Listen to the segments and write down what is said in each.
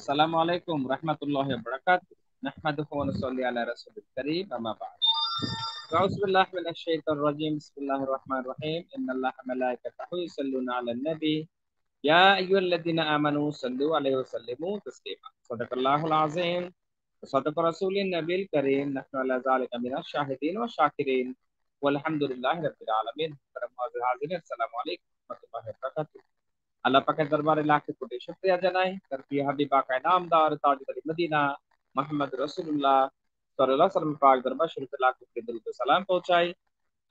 السلام عليكم ورحمة الله وبركاته نحمده ونصلي على رسول الكريم أما بعد أعوذ بالله من الشيطان الرجيم بسم الله الرحمن الرحيم إن الله ملائكته يصلون على النبي يا أيها الذين آمنوا صلوا عليه وسلموا تسليما صدق الله العظيم وصدق رسول النبي الكريم نحن على ذلك من الشاهدين والشاكرين والحمد لله رب العالمين السلام عليكم ورحمة الله وبركاته আল্লাহ পাকের দরবারে লাখে কোটি শুক্রিয়া জানাই তার প্রিয় হাবিব আকায় নামদার তাজদার মদিনা মোহাম্মদ রসুল্লাহ সাল্লাহ সাল্লাম পাক দরবার শরীফে লাখ কোটি দরুদ সালাম পৌঁছাই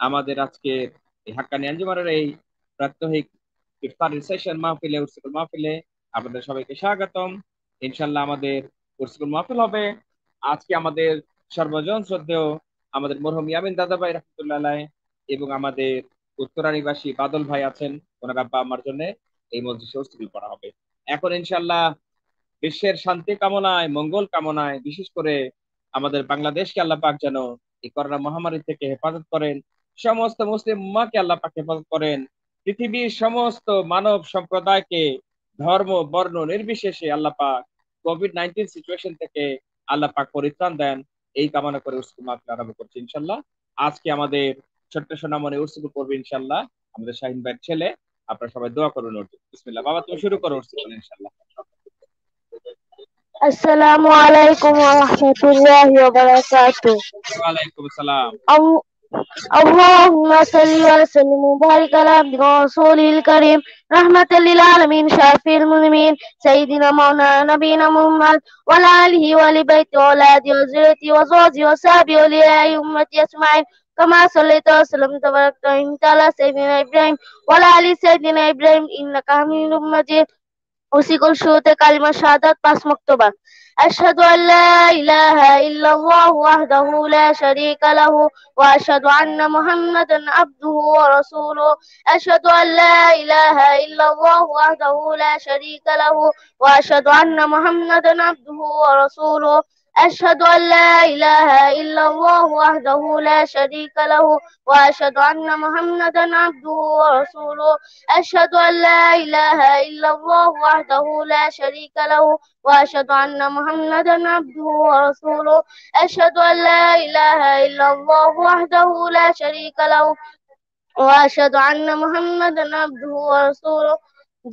আমাদের আজকে এই হাক্কানি আঞ্জুমানের এই প্রাত্যহিক ইফতারের সেশন মাহফিলে উর্সিকুল মাহফিলে আপনাদের সবাইকে স্বাগতম ইনশাল্লাহ আমাদের উর্সিকুল মাহফিল হবে আজকে আমাদের সর্বজন শ্রদ্ধেয় আমাদের মরহম ইয়ামিন দাদা ভাই রহমতুল্লাহ এবং আমাদের উত্তরা নিবাসী বাদল ভাই আছেন ওনার আব্বা আমার জন্য এই মসজিদ অস্থির করা হবে এখন ইনশাল্লাহ বিশ্বের শান্তি কামনায় মঙ্গল কামনায় বিশেষ করে আমাদের বাংলাদেশকে আল্লাহ পাক যেন এই করোনা মহামারী থেকে হেফাজত করেন সমস্ত মুসলিম মাকে আল্লাহ পাক হেফাজত করেন পৃথিবীর সমস্ত মানব সম্প্রদায়কে ধর্ম বর্ণ নির্বিশেষে আল্লাহ পাক কোভিড নাইন্টিন সিচুয়েশন থেকে আল্লাহ পাক পরিত্রাণ দেন এই কামনা করে উসকু মাকে আরম্ভ করছি ইনশাল্লাহ আজকে আমাদের ছোট্ট সোনামনে উসকু করবে ইনশাল্লাহ আমাদের শাহিন ভাইয়ের ছেলে আপনারা সবাই দোয়া করুন ওর জন্য বিসমিল্লাহ বাবা তুমি শুরু করো ইনশাআল্লাহ আসসালামু আলাইকুম ওয়া রাহমাতুল্লাহি ওয়া বারাকাতুহু ওয়া আলাইকুম আসসালাম اللهم صل وسلم وبارك على رسول الكريم رحمة للعالمين شافي المؤمنين سيدنا مولانا نبينا محمد وعلى آله ولبيت أولادي وزوجتي وزوجي وصحبي وليائي أمتي أجمعين كما صليت وسلمت وباركت على سيدنا إبراهيم وعلى آل سيدنا إبراهيم إنك حميد مجيد وسيقول شروط كلمة شهادة باس مكتوبة أشهد أن لا إله إلا الله وحده لا شريك له وأشهد أن محمدا عبده ورسوله أشهد أن لا إله إلا الله وحده لا شريك له وأشهد أن محمدا عبده ورسوله أشهد أن لا إله إلا الله وحده لا شريك له وأشهد أن محمدا عبده ورسوله أشهد أن لا إله إلا الله وحده لا شريك له وأشهد أن محمدا عبده ورسوله أشهد أن لا إله إلا الله وحده لا شريك له وأشهد أن محمدا عبده ورسوله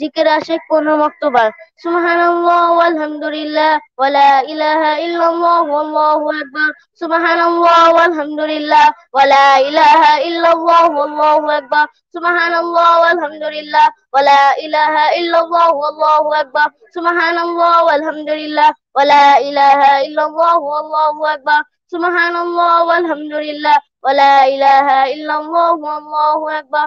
ذكر أشك كونه مكتوبا سبحان الله والحمد لله ولا إله إلا الله والله أكبر سبحان الله والحمد لله ولا إله إلا الله والله أكبر سبحان الله والحمد لله ولا إله إلا الله والله أكبر سبحان الله والحمد لله ولا إله إلا الله والله أكبر سبحان الله والحمد لله ولا إله إلا الله والله أكبر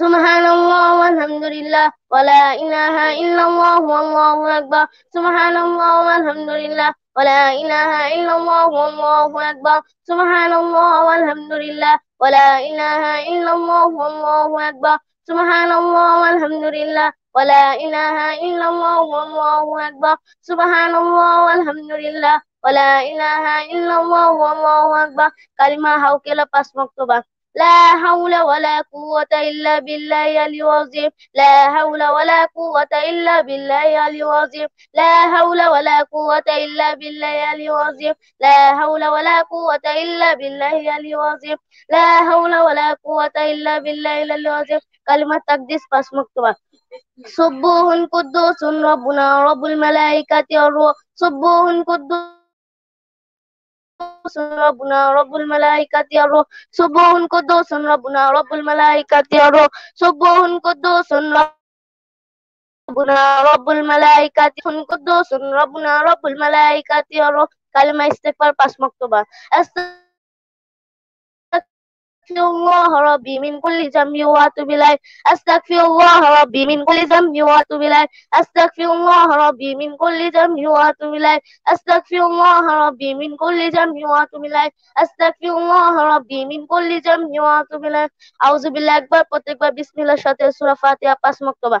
سبحان الله والحمد لله ولا إله إلا الله والله أكبر سبحان الله والحمد لله ولا إله إلا الله والله أكبر سبحان الله والحمد لله ولا إله إلا الله والله أكبر سبحان الله والحمد لله ولا إله إلا الله والله أكبر سبحان الله والحمد لله ولا إله إلا الله والله أكبر كلمة هاوكي كلا مكتوبة لا حول ولا قوة إلا بالله العظيم لا حول ولا قوة إلا بالله العظيم لا حول ولا قوة إلا بالله العظيم لا حول ولا قوة إلا بالله العظيم لا حول ولا قوة إلا بالله العظيم كلمة تقدس بس مكتوبة سبوه قدوس ربنا رب الملائكة والروح سبوه قدوس ربنا رب ملا یا کتی صبح ان کو دو سن ربنا رب نا یا مالا آئی کتی رو شو ہن کو دو سن ربنا رب ربل ان کو دو سن ربنا رب یا ربل کلمہ آئی پاس مکتوبہ مختو astaghfirullah ya rabbi min kulli dhanbi wa atubu ilai astaghfirullah ya rabbi min kulli dhanbi wa atubu ilai astaghfirullah ya rabbi min kulli dhanbi wa atubu ilai astaghfirullah rabbi min kulli dhanbi wa atubu ilai astaghfirullah rabbi min kulli dhanbi wa atubu ilai auzu billahi akbar potekba bismillah shate sura fatiha pas moktoba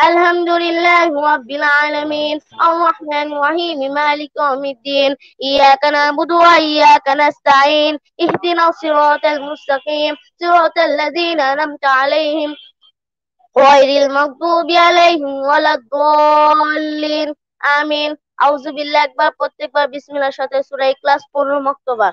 الحمد لله رب العالمين الرحمن الرحيم مالك يوم الدين إياك نعبد وإياك نستعين اهدنا الصراط المستقيم صراط الذين أنعمت عليهم غير المغضوب عليهم ولا الضالين آمين أعوذ بالله أكبر بسم الله সাথে سورة إخلاص পড়ুন مكتوبه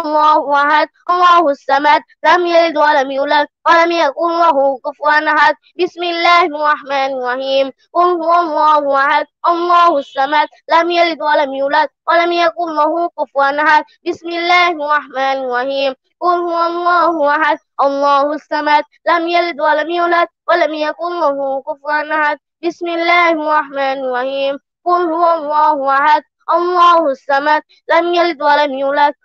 الله أحد الله السمد لم يلد ولم يولد ولم يكن له كفوا أحد بسم الله الرحمن الرحيم قل هو الله أحد الله السمد لم يلد ولم يولد ولم يكن له كفوا أحد بسم الله الرحمن الرحيم قل هو الله أحد الله السمد لم يلد ولم يولد ولم يكن له كفوا أحد بسم الله الرحمن الرحيم قل هو الله أحد الله السمد لم يلد ولم يولد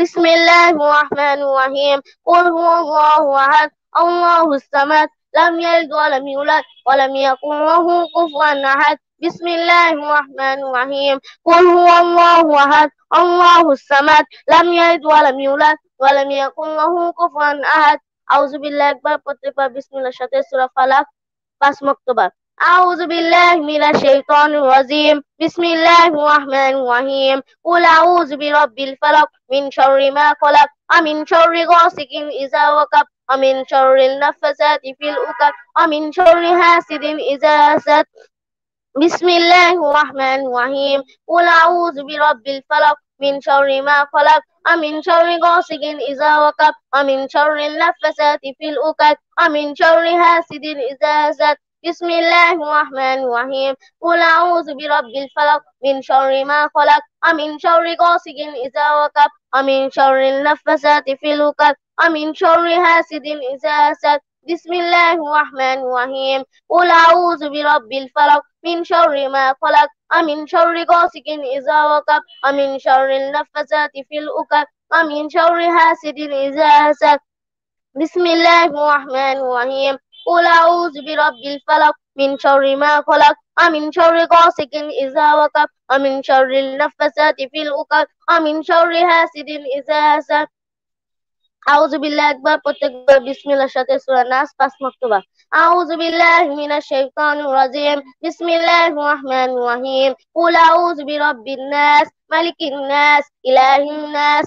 بسم الله الرحمن الرحيم قل هو الله أحد الله الصمد لم يلد ولم يولد ولم يكن له كفوا أحد بسم الله الرحمن الرحيم قل هو الله أحد الله الصمد لم يلد ولم يولد ولم يكن له كفوا أحد أعوذ بالله أكبر بسم الله الشيطان الرجيم فلق بس الرحيم أعوذ بالله من الشيطان الرجيم بسم الله الرحمن الرحيم قل أعوذ برب الفلق من شر ما خلق ومن شر غاسق إذا وقب ومن شر النفسات في الأكل ومن شر حاسد إذا حسد بسم الله الرحمن الرحيم قل أعوذ برب الفلق من شر ما خلق ومن شر غاسق إذا وقب ومن شر النفسات في الأكل ومن شر حاسد إذا حسد بسم الله الرحمن الرحيم قل أعوذ برب الفلق من شر ما خلق ومن شر غاسق إذا وقب ومن شر النفسات في الوقت ومن شر حاسد إذا حسد بسم الله الرحمن الرحيم قل أعوذ برب الفلق من شر ما خلق ومن شر غاسق إذا وقب ومن شر النفسات في الوقت ومن شر حاسد إذا حسد بسم الله الرحمن الرحيم قل أعوذ برب الفلق من شر ما خلق ومن شر غاسق إذا وقف ومن شر النفسات في العقد ومن شر حاسد إذا حسد أعوذ بالله أكبر بسم الله সাথে سورة নাস بس مكتوبة أعوذ بالله من الشيطان الرجيم بسم الله الرحمن الرحيم قل أعوذ برب الناس ملك الناس إله الناس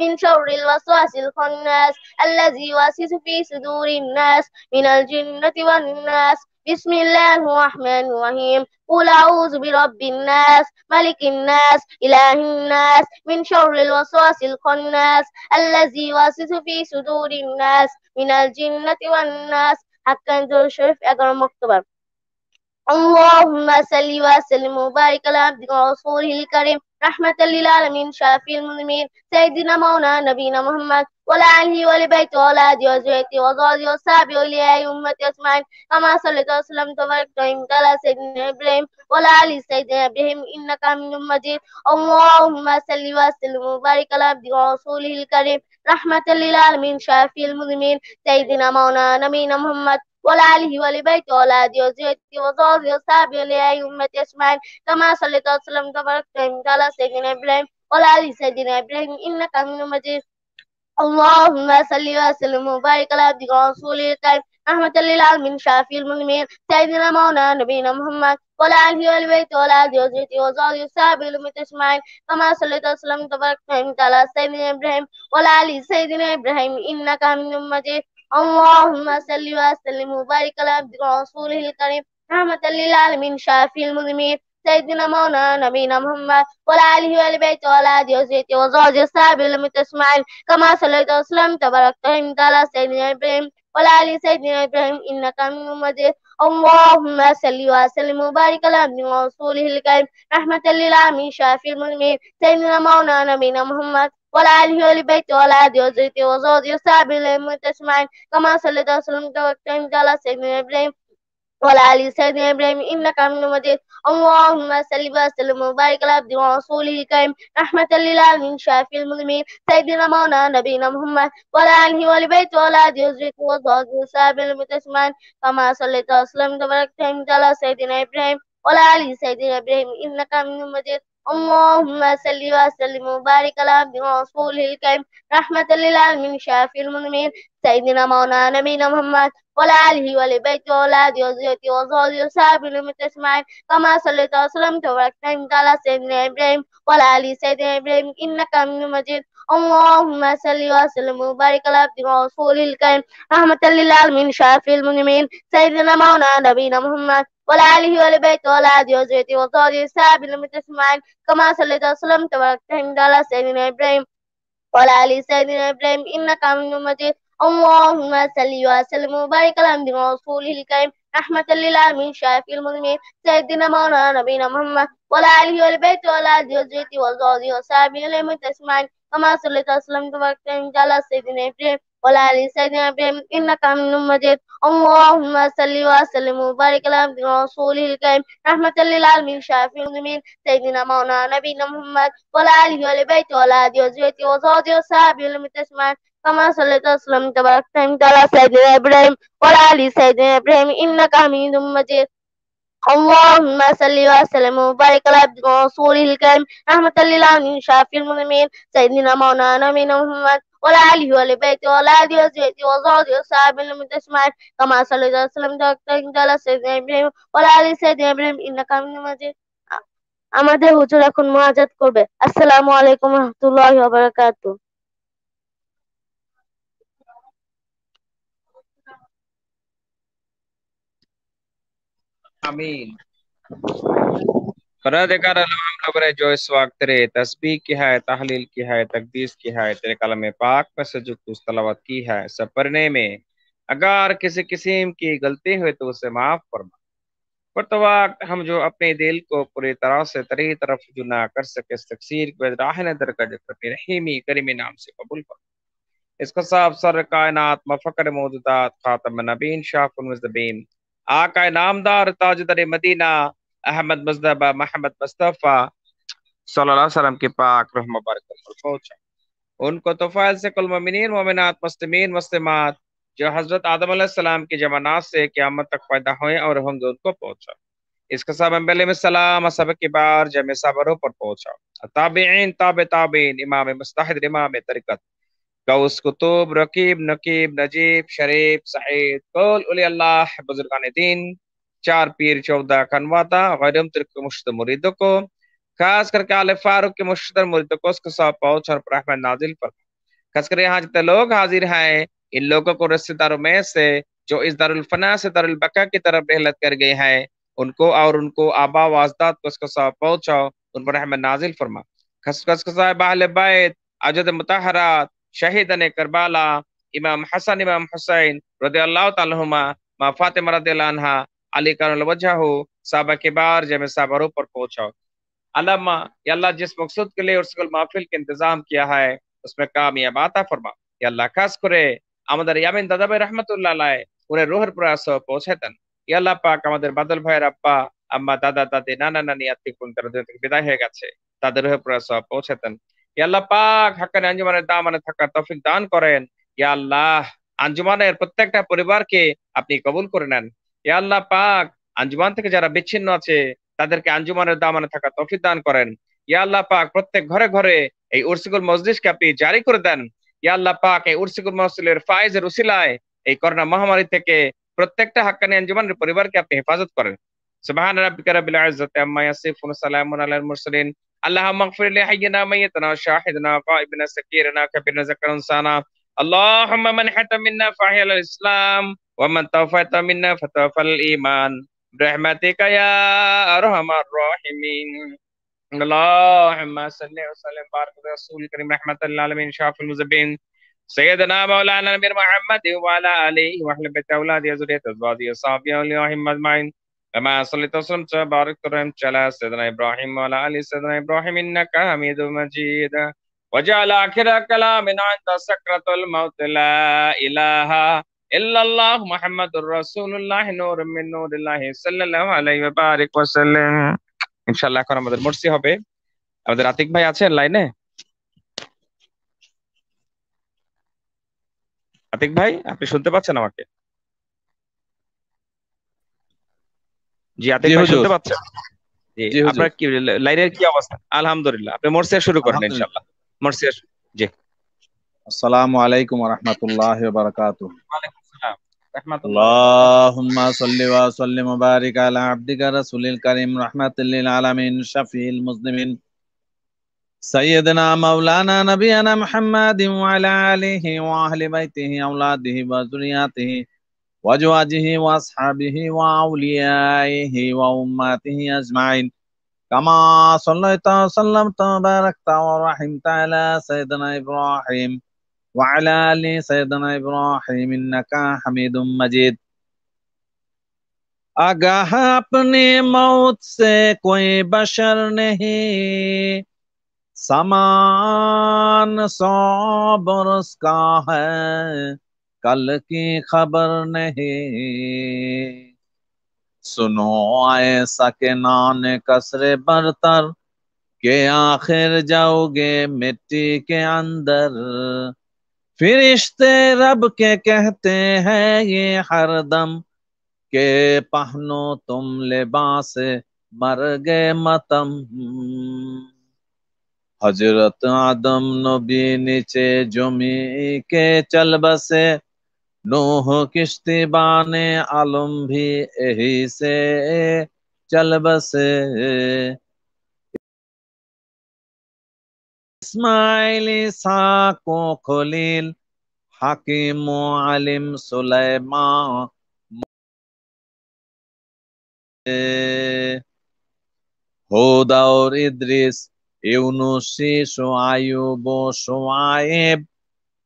من شر الوسواس الخناس الذي يوسوس في صدور الناس من الجنة والناس بسم الله الرحمن الرحيم قل أعوذ برب الناس ملك الناس إله الناس من شر الوسواس الخناس الذي يوسوس في صدور الناس من الجنة والناس حقا ذو الشرف أجر مكتوبا اللهم صل وسلم وبارك على عبدك ورسوله الكريم رحمة للعالمين شافي المذنبين سيدنا مولانا نبينا محمد ولا عليه ولا بيت ولا هدي وزوجته وزوجه وصحبه وليائي أمتي أجمعين كما صليت وسلم تبارك وتعمد على سيدنا إبراهيم ولا علي سيدنا إبراهيم إنك حميد مجيد اللهم صل وسلم وبارك على عبدك ورسوله الكريم رحمة للعالمين شافي المذنبين سيدنا مولانا نبينا محمد ولآله ولبيت أولادي وزوجتي وزوجي وصحبي ولأي أمتي أجمعين كما صليت وسلمت وباركت على سيدنا إبراهيم وعلى سيدنا إبراهيم إنك من مجيد اللهم صل وسلم وبارك على عبدك ورسوله الكريم رحمة للعالمين شافي المؤمنين سيدنا مولانا نبينا محمد ولا وعلى ولا والبيت وعلى آله وزوجته وزوجه وصحبه الأمة أجمعين كما صليت وسلمت وباركت على سيدنا إبراهيم ولا علي سيدنا إبراهيم إنك حميد مجيد اللهم صل وسلم وبارك على عبدك ورسوله الكريم رحمة للعالمين شافي المذنبين سيدنا مولانا نبينا محمد وعلى آله وآل بيته وعلى آله وزيته وزوجه الصحابة لم تسمعين كما صليت وسلم تبارك على سيدنا إبراهيم وعلى اله سيدنا إبراهيم إنك من مجيد اللهم صل وسلم وبارك على عبدك ورسوله الكريم رحمة للعالمين شافي المذنبين سيدنا مولانا نبينا محمد ولا عليه وآل بيته ولا هدي وزيتي وزوجي وصحبي لهم أجمعين كما صليت وسلمت وكرمت على سيدنا إبراهيم ولا علي سيدنا إبراهيم إنك حميد مجيد اللهم صل وسلم وبارك على عبد ورسوله الكريم رحمة للعالمين شافي المذنبين سيدنا مولانا نبينا محمد ولا آله وآل بيت ولا آله وصحبه وصحبه وسلم المتسمان كما صليت وسلمت وبارك على سيدنا إبراهيم ولا علي سيدنا إبراهيم إنك حميد مجيد اللهم صل وسلم وبارك على عبدك الكريم رحمة للعالمين شافي المؤمنين سيدنا مولانا نبينا محمد وعلى آله ولبيته وأولاده وزوجته وزوجه وصحبه الأمة أجمعين كما صليت وسلمت وبركت على سيدنا إبراهيم وعلى آل سيدنا إبراهيم إنك من مجيد اللهم صل وسلم وبارك على عبد رسول الكريم رحمة للعالمين شافي المذنبين سيدنا مولانا نبينا محمد وعلى آله بيته وعلى آله وزوجته وصحبه السابق المتسمعين كما صليت وسلم تبارك على سيدنا إبراهيم وعلى آله سيدنا إبراهيم إنك من مجيد اللهم صل وسلم وبارك على عبد رسوله الكريم رحمة للعالمين شافي المذنبين سيدنا مولانا نبينا محمد وعلى آله بيته وعلى آله وزوجته وزوجه وصحبه المتسمعين وما صليت وسلمت وقت على سيدنا ابراهيم ولا علي سيدنا ابراهيم انك امن مجيد اللهم صل وسلم وبارك على عبد رسوله الكريم رحمة للعالمين شافي المؤمنين سيدنا مولانا نبينا محمد ولا علي ولا بيته ولا علي وزوجته وزوجه وصحابه لم تسمعن كما صليت وسلمت وبارك على سيدنا ابراهيم ولا علي سيدنا ابراهيم انك امن مجيد اللهم صل وسلم وبارك على عبد الرسول الكريم رحمة للعالمين شافي المذنبين سيدنا مولانا من محمد وعلى آله وعلى بيته وعلى آله وزوجته وزوجته وصحابه المتسمعين كما صلى الله عليه وسلم دكتور جلال سيدنا إبراهيم وعلى آله سيدنا إبراهيم إنك من مجيد আমাদের হুজুর এখন মহাজাত করবে আসসালামু আলাইকুম রহমতুল্লাহ বারাকাতুহ آمین پردکار اللہ ہم خبر ہے جو اس وقت رہے تسبیح کی ہے تحلیل کی ہے تقدیس کی ہے تیرے کلم پاک پر سجد تو اس طلبت کی ہے سب سپرنے میں اگر کسی قسم کی گلتی ہوئے تو اسے معاف فرما پر تو وقت ہم جو اپنے دل کو پوری طرح سے تری طرف جو نہ کر سکے اس تقصیر کو راہ نے درکہ جب پر رحیمی کریمی نام سے قبول کر اس کا صاحب سر کائنات مفقر موجودات خاتم نبین شاہ فنوزدبین آقا نامدار تاجدر مدینہ احمد مصطفیٰ محمد مصطفیٰ صلی اللہ علیہ وسلم کی پاک رحم بارک پر پہنچا ان کو تو فائل سے کل ممنین مومنات مسلمین مسلمات جو حضرت آدم علیہ السلام کی جمعنات سے قیامت تک فائدہ ہوئے اور ہم گے ان کو پہنچا اس کا سب امبیل السلام اصحب کی بار جمع صبروں پر پہنچا تابعین تابع تابعین امام مستحد امام ترکت گوس کتب رقیب نقیب نجیب شریف سعید قول علی اللہ بزرگان دین چار پیر چودہ کنواتا غیرم ترک مشد مریدوں کو خاص کر کے آل فاروق کے مشد مریدوں کو اس کے ساتھ پہنچ اور پرحمہ نازل پر خاص کر یہاں جتے لوگ حاضر ہیں ان لوگوں کو رسی داروں میں سے جو اس دار الفنا سے دار البقا کی طرف رحلت کر گئے ہیں ان کو اور ان کو آبا و آزداد کو اس کے ساتھ پہنچاؤ ان پر رحمہ نازل فرما خاص کر خس خس اہل بیت عجد متحرات শাহিদানে কারবালা ইমাম হাসান ইমাম হুসাইন রদে আল্লাহ তালহমা মা ফাতেমা রাদে আনহা আলী কারুল वजह साहबा के बार जब साबरों पर पहुंचा अल्लामा अल्लाह जिस मकसद के लिए और মাহফিল के इंतजाम किया है उसमें कामयाब आता फरमा আল্লাহ খাস করে আমাদের ইয়ামিন দাদা ভাই রহমতুল্লাহ আলাই উনি রোহের প্রয়াস পৌঁছে দেন আল্লাহ পাক আমাদের বাদল ভাইয়ের আব্বা আম্মা দাদা দাদি নানা নানি আত্মীয় বিদায় হয়ে গেছে তাদের রোহের প্রয়াস পৌঁছে দেন পাক হাক্কানি আঞ্জুমানের মানে থাকার তফিক দান করেন আল্লাহ আঞ্জুমানের প্রত্যেকটা পরিবারকে আপনি কবুল করে নেন আল্লাহ পাক আঞ্জুমান থেকে যারা বিচ্ছিন্ন আছে তাদেরকে আঞ্জুমানের দামানে থাকা তফিক দান করেন ইয়াল্লাহ আল্লাহ পাক প্রত্যেক ঘরে ঘরে এই উর্সিকুল মসজিদকে আপনি জারি করে দেন ইয়াল্লাহ আল্লাহ পাক এই উর্সিকুল মসজিদের ফাইজের উসিলায় এই করোনা মহামারী থেকে প্রত্যেকটা হাক্কানি আঞ্জুমানের পরিবারকে আপনি হেফাজত করেন সুবহান রাব্বিকা রাব্বিল ইজ্জাতি আম্মা ইয়াসিফুন সালামুন আলাল মুরসালিন اللهم اغفر لحينا ميتنا شاهدنا قائبنا سكيرنا كبيرنا ذكرنا اللهم من حتى منا فاحيا الاسلام ومن توفيت منا فتوفى الايمان برحمتك يا ارحم الراحمين اللهم صل وسلم بارك على رسول الكريم رحمه العالمين شاف المذنبين سيدنا مولانا نبينا محمد وعلى اله واهل بيت اولاده وذريته ازواجه محمد اجمعين كما صليت وسلم وبارك وانعمت على سيدنا ابراهيم وعلى ال سيدنا ابراهيم انك حميد مجيد وجعل اخر كلامنا عند سكرة الموت لا اله الا الله محمد رسول الله نور من نور الله صلى الله عليه وبارك وسلم ইনশাআল্লাহ এখন আমাদের মর্সি হবে আমাদের আতিক ভাই আছেন লাইনে আতিক ভাই আপনি শুনতে পাচ্ছেন আমাকে জি আতিক ভাই শুনতে পাচ্ছেন জি আপনার কি লাইনের কি অবস্থা আলহামদুলিল্লাহ আপনি মরসিয়া শুরু করেন ইনশাআল্লাহ মরসিয়া জি আসসালামু আলাইকুম ওয়া রাহমাতুল্লাহি ওয়া বারাকাতুহু ওয়া আলাইকুম আসসালাম اللهم صل وسلم وبارك على عبدك رسول الكريم رحمة للعالمين شفيع المسلمين سيدنا مولانا نبينا محمد وعلى آله وأهل بيته أولاده وذرياته كما صليت وسلمت وباركت ورحمت على سيدنا سيدنا وعلى واجو حميد مجيد آگاہ اپنی موت سے کوئی بشر نہیں سمان سو برس کا ہے کل کی خبر نہیں سنو آئے سکنان کسرے برتر کہ آخر جاؤ گے مٹی کے اندر فرشتے رب کے کہتے ہیں یہ ہر دم کہ پہنو تم لباس مر گے متم حضرت آدم نبی نیچے جمی کے چل بسے নোহ কিস্তি বানে আলম ভি এহি সে চল বসে ইসমাইল ইসাক খলিল হাকিম ও আলিম সুলাইমা হুদাউর ইদ্রিস ইউনুস শিশু আয়ুব সোয়াইব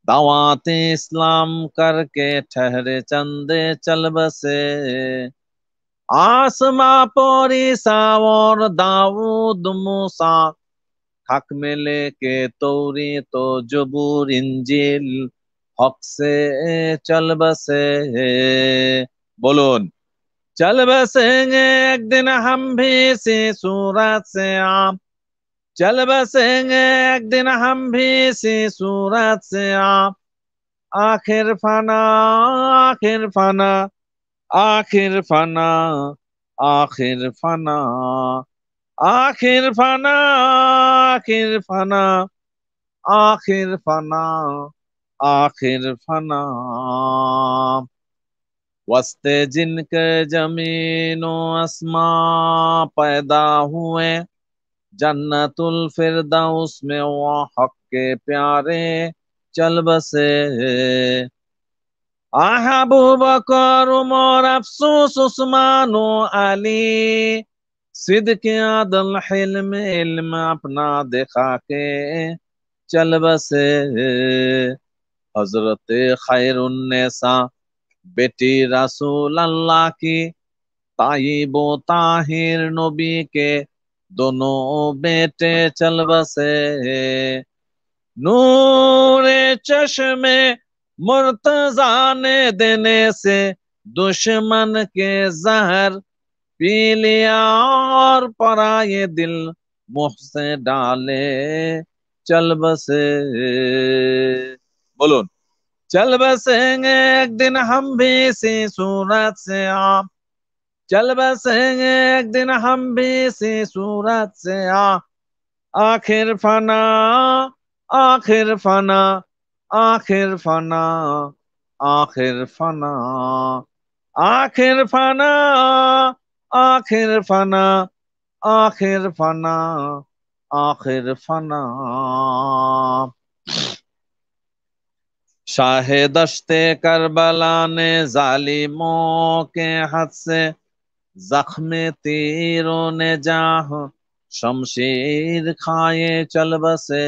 دعوات اسلام کر کے ٹھہرے چندے چل بسے آسما پوری سا اور داود موسا حق میں لے کے توری تو جبور انجیل حق سے چل بسے بولون چل بسیں گے ایک دن ہم بھی سی صورت سے آپ چل بسیں گے ایک دن ہم بھی اسی صورت سے آپ آخر فنا آخر فنا آخر فنا آخر فنا آخر فنا آخر فنا آخر فنا آخر فنا وسط جن کے زمین و اسما پیدا ہوئے جنت الفردوس میں وہ حق کے پیارے چل بسے بکر افسوس عثمان و علی صدق عدل حلم علم اپنا دکھا کے چل بسے حضرت خیر النیسا بیٹی رسول اللہ کی و طاہر نبی کے دونوں بیٹے چل بسے سے چشمے کے زہر پی لیا اور پرا یہ دل مح سے ڈالے چل بسے بولو چل بسیں گے ایک دن ہم بھی اسی صورت سے آپ چل بسیں گے ایک دن ہم بھی سی سورت سے آ آخر فنا آخر فنا آخر فنا آخر فنا آخر فنا آخر فنا آخر فنا آخر فنا شاہ دشتے کربلا نے ظالموں کے ہاتھ سے زخم تیروں نے جاہ شمشیر کھائے چل بسے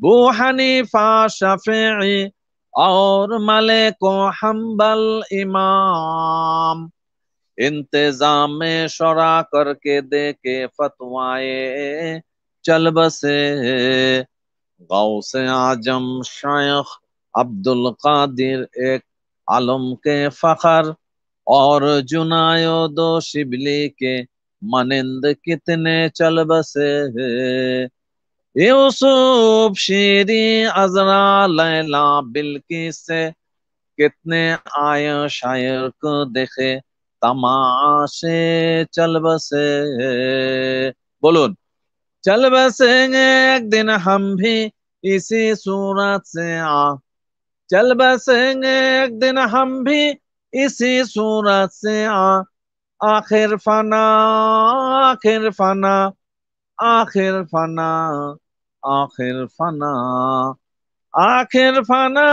بوحنی فا شفیعی اور ملک و حنبل امام انتظام میں شورا کر کے دے کے فتوائے چل بسے غوث آجم شیخ عبد القادر ایک علم کے فخر اور جنایو دو شبلی کے منند کتنے چل بسے یوسف شیری ازرا لیلا بلکی سے کتنے آئے شاعر کو دیکھے تماشے چل بسے بولون چل بسیں گے ایک دن ہم بھی اسی صورت سے آ چل بسیں گے ایک دن ہم بھی اسی سورت سے آخر فنا آخر فنا آخر فنا آخر فنا آخر فنا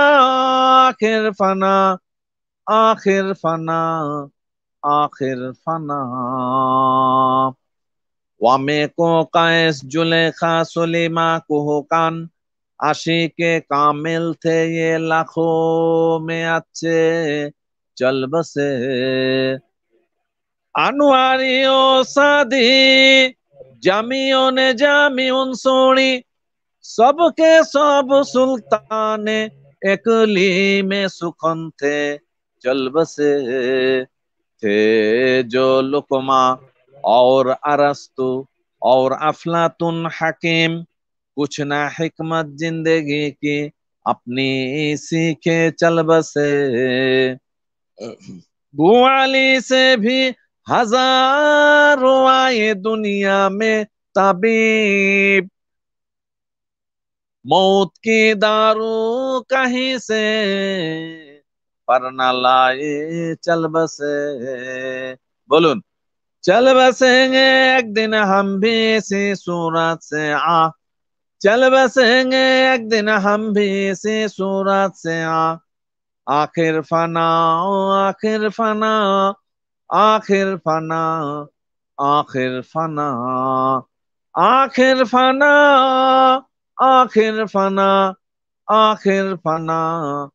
آخر فنا آخر فنا آخر فنا وامے کو جلے خا سلیما کو حکن اشی کے کامل تھے یہ لکھو میں اچھے چل بسے انواریوں سادھی جامیوں نے جامیوں سونی سب کے سب سلطان اکلی میں سکھن تھے چل بسے تھے جو لکما اور عرستو اور افلاتن حکیم کچھ نہ حکمت زندگی کی اپنی سیکھے چل بسے گوالی سے بھی ہزار دنیا میں تبیب موت کی دارو کہیں سے پر نہ لائے چل بسے بولن چل بسیں گے ایک دن ہم بھی اسی صورت سے آ چل بسیں گے ایک دن ہم بھی اسی صورت سے آ آخر فنا آخر فنا آخر فنا آخر فنا آخر فنا آخر فنا آخر فنا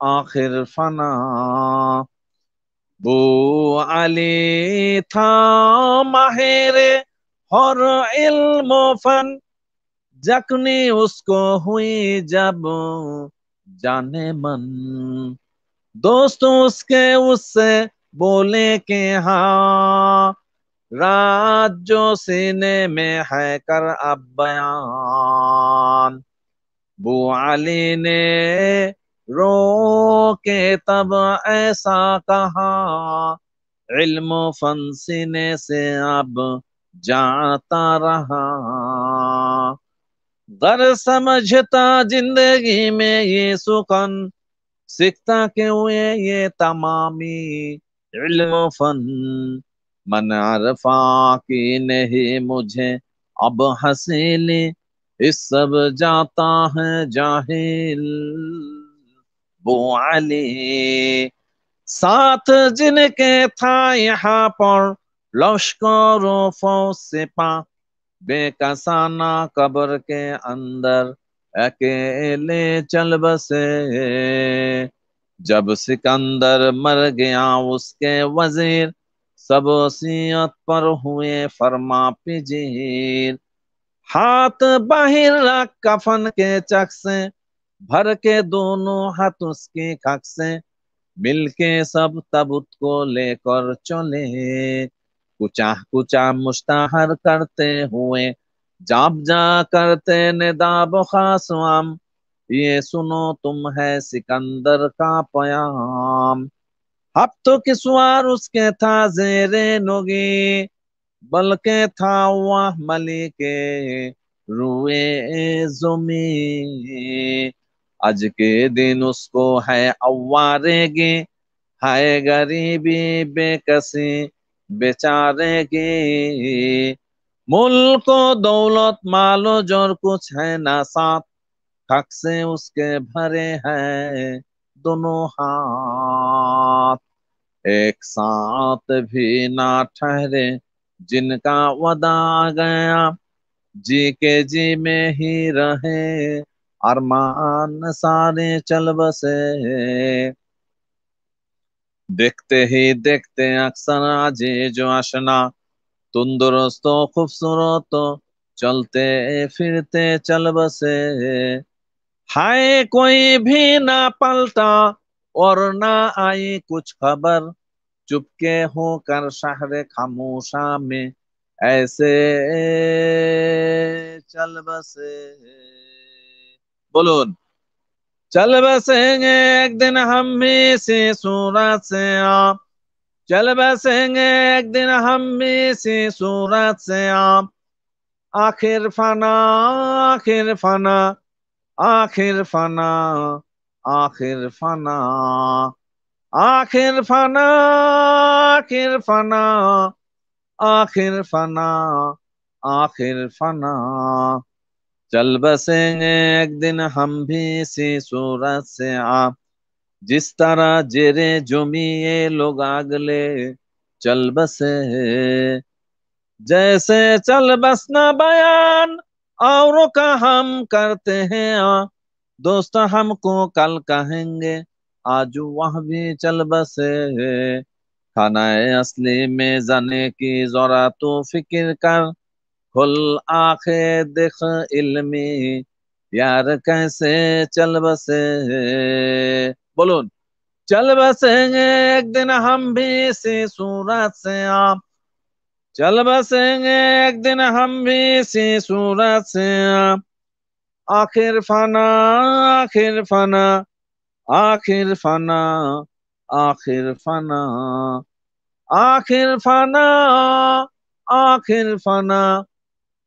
آخر فنا بو علی تھا ماہر اور و فن جکنی اس کو ہوئی جب جانے من دوستوں اس کے اس سے بولے کہ ہاں رات جو سینے میں ہے کر اب بیان بو علی نے رو کے تب ایسا کہا علم و فن سینے سے اب جاتا رہا در سمجھتا زندگی میں یہ سکن سکھتا عرفا کی نہیں مجھے اب حسین اس سب جاتا ہے جاہل بو علی ساتھ جن کے تھا یہاں پر لشکر فوج سپاہ بے کسانا قبر کے اندر اکیلے چل بسے جب سکندر مر گیا اس کے وزیر سب وسیعت پر ہوئے فرما پجیر ہاتھ باہر رکھ کفن کے چک سے بھر کے دونوں ہاتھ اس کی کھک سے مل کے سب تبت کو لے کر چلے کچا کچا مشتہر کرتے ہوئے جاب جا کرتے یہ سنو تم ہے سکندر کا پیام اب تو کسوار اس کے تھا زیر نگی بلکہ تھا ملی ملک روئے زمی اج کے دن اس کو ہے اوارے گی ہے غریبی بے کسی بیچارے کی ملک و دولت و جور کچھ ہے نہ ساتھ حق سے اس کے بھرے ہیں دونوں ہاتھ ایک ساتھ بھی نہ ٹھہرے جن کا ودا گیا جی کے جی میں ہی رہے ارمان سارے چل بسے دیکھتے ہی دیکھتے اکثر جو آشنا تندرست خوبصورت چلتے پھرتے چل بسے ہائے کوئی بھی نہ پلٹا اور نہ آئی کچھ خبر چپکے ہو کر شہر خاموشا میں ایسے چل بسے بولون چل بسیں گے ایک دن ہم بھی سے سورت سے آپ چل بسیں گے ایک دن ہم بھی سے سورت سے آپ آخر فنا آخر فنا آخر فنا آخر فنا آخر فنا آخر فنا آخر فنا آخر فنا چل بسیں گے ایک دن ہم بھی اسی صورت سے آ جس طرح جرے جمیے لوگ آگلے چل بسے جیسے چل بسنا بیان اور کا ہم کرتے ہیں دوست ہم کو کل کہیں گے آج وہ بھی چل بسے کھانا اصلی میں زنے کی ذرا تو فکر کر کھل آنکھیں دیکھ علم یار کیسے چل بسے بولو چل بسیں گے ایک دن ہم بھی اسی صورت سے آپ چل بسیں گے ایک دن ہم بھی اسی صورت سے آپ آخر فنا آخر فنا آخر فنا آخر فنا آخر فنا آخر فنا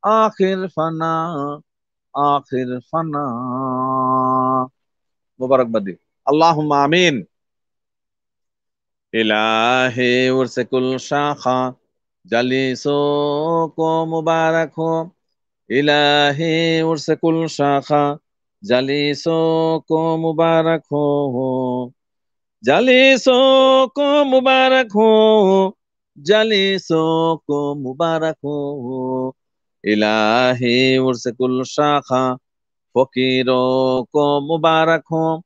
آخر فنا آخر فنا مبارک بدی اللہم آمین الہ ورس کل شاخا جلیسو کو مبارک ہو الہ ورس کل شاخا جلیسو کو مبارک ہو جلیسو کو مبارک ہو جلیسو کو مبارک ہو الہی مرسق ال شاخا فقیر و مبارک ہوں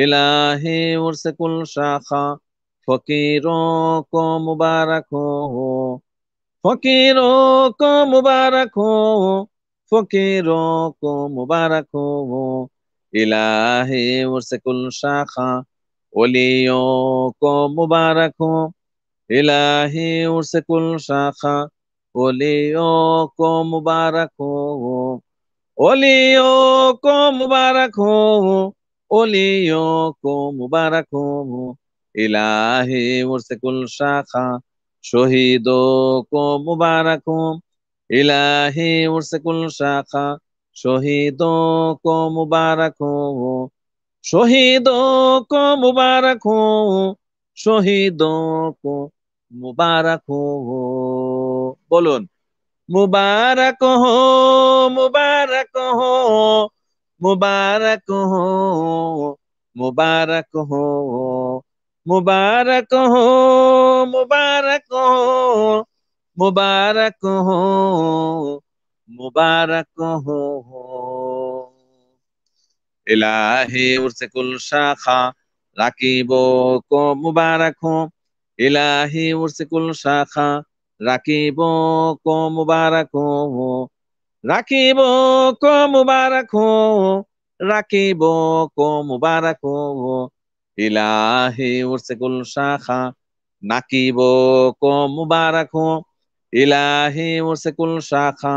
الہی ورسک ال شاخا فقیروں کو مبارک ہو فقیروں کو مبارک ہو فقیروں کو مبارک ہو الہی ہی مرسق ال شاخا اولیو کو مبارک ہو الہی عرص ال شاخا ओलियो को मुबारक हो ओलियो को मुबारक हो ओलियो को मुबारक हो इलाही मुरसकुल शाखा शहीदों को मुबारक हो इलाही मुरसकुल शाखा शहीदों को मुबारक हो शहीदों को मुबारक हो शहीदों को मुबारक हो বলুন মুবারক হো মুবারক হো মুবারক হো মুবারক হো মুবারক হো মুবারক হো মুবারক হো মুবারক হো ইলাহে উরসে কুল শাখা রাকিব কো মুবারক হো ইলাহি উরসে কুল শাখা রাখিব কম মুবারক হো রাখিব কম মুবারক হো রাখিব কম মুবারক হো ইলাহি উরসিকুল শাখা নাকিব কো মুবারক হো ইলাহি উরসিকুল শাখা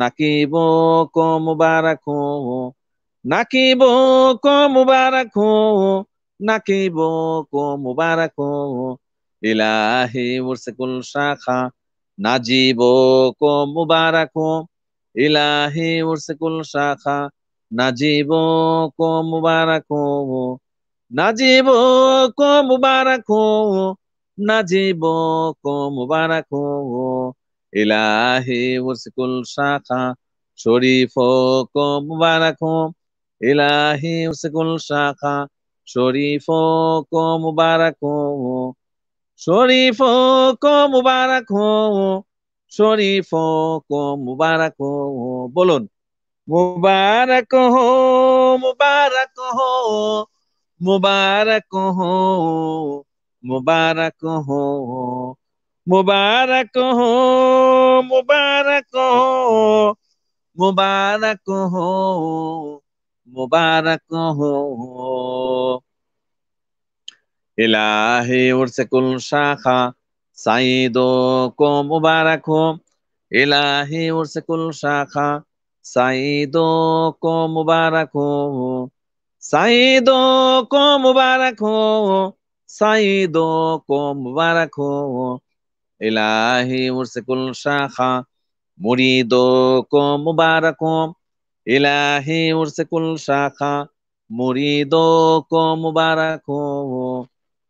নাকিব কো মুবারক নাকিব কো মুবারক নাকিব কো মুবারক إلهي مرسك الشاخة نجيبكم مباركم إلهي مرسك الشاخة نجيبكم مباركم نجيبكم مباركم نجيبكم مباركم إلهي مرسك الشاخة شريفكم مباركم إلهي مرسك الشاخة شريفكم مباركم شوریف کو مبارک ہو شریفوں کو مبارک ہو بول مبارک مبارک مبارک ہو مبارک ہو مبارک ہو مبارک مبارک ہو مبارک ہو إلهي ورسك الشاخة سعيدكم مباركم إلهي ورسك الشاخة سعيدكم مباركم سعيدكم مباركم سعيدكم مباركم إلهي ورسك الشاخة مريدكم مباركم إلهي ورسك الشاخة مريدكم مباركم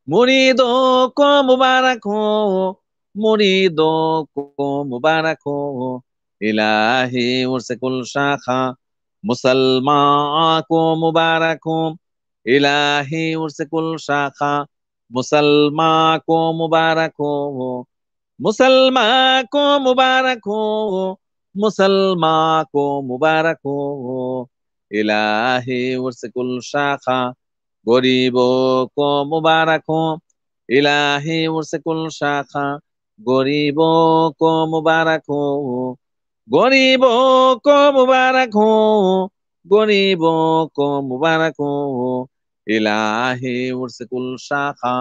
Murido con Mubarak ho, murido con Mubarak ho, ilahi ursekul shakha, musalma ko Mubarak ho, ilahi ursekul shakha, musalma ko Mubarak ho, musalma ko Mubarak ho, musalma ko Mubarak ho, ilahi ursekul shakha, গরিবকো মুবারাকো ইলাহি কুল শাখা গরিবকো মুবারাকো গরিবকো মুবারাকো গরিবকো মুবারাকো ইলাহি কুল শাখা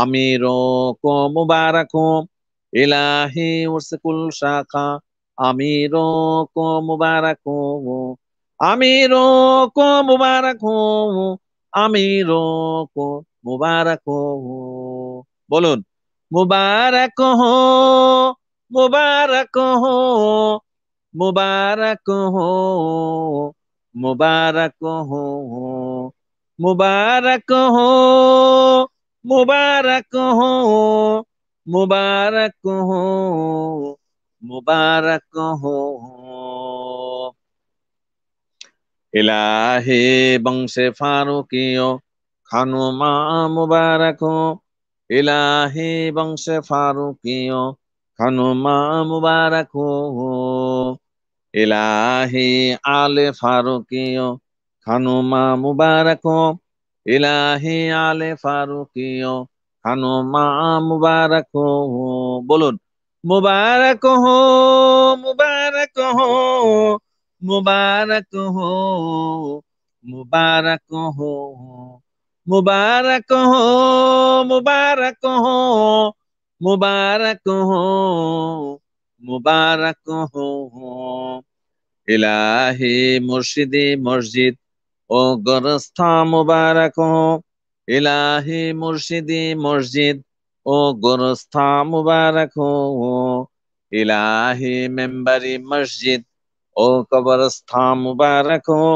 আমিরকো মুবারাকো ইলাহি কুল শাখা আমিরকো মুবারাকো আমিরকো মুবারাকো আমির মুবারক হো বলুন মুবারক হো মুবারক হো মুবারক হো মুবারক হো মুবারক হো মুবারক হো মুবারক হো মুবারক হো এলাহে বংশে ফারুকীয় খানুমা মুবারক এলাহে বংশে ফারুকীয় খানুমা মুবারক এলাহে আলে ফারুকীয় খানুমা মুবারক এলাহে আলে ফারুকীয় খানুমা মুবারক বলুন মুবারক হো মুবারক হো Mubarak ho, Mubarak ho, Mubarak ho, Mubarak ho, Mubarak ho, Mubarak ho, Ilahi Murshidi Masjid, O Gorastha Mubarak ho, Ilahi Murshidi Masjid, O Gorastha Mubarak ho, Ilahi Membari Masjid, ও قبرستان مبارک ہو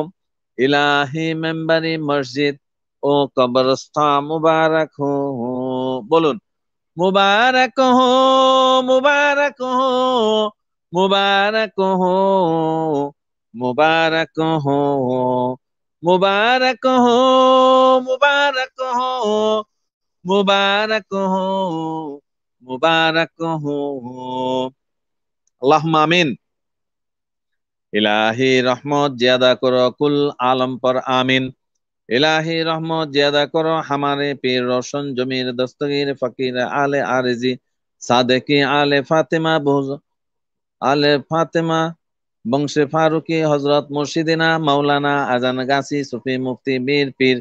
ইলাহি ممبری مسجد ও কবরস্থা মুবারক হো বলুন মুবারক হো মুবারক হো মুবারক হো মুবারক হো মুবারক হো মুবারক হো মুবারক হো মুবারক হো আল্লাহ আমিন ইলাহি রহমত জিয়াদা করো কুল আলম পর আমিন ইলাহি রহমত জিয়াদা করো হামারে পীর রোশন জমির দস্তগীর ফকির আলে আরেজি সাদেকি আলে ফাতেমা ভোজ আলে ফাতেমা বংশে ফারুকি হজরত মুর্শিদিনা মাওলানা আজান গাছি সুফি মুফতি বীর পীর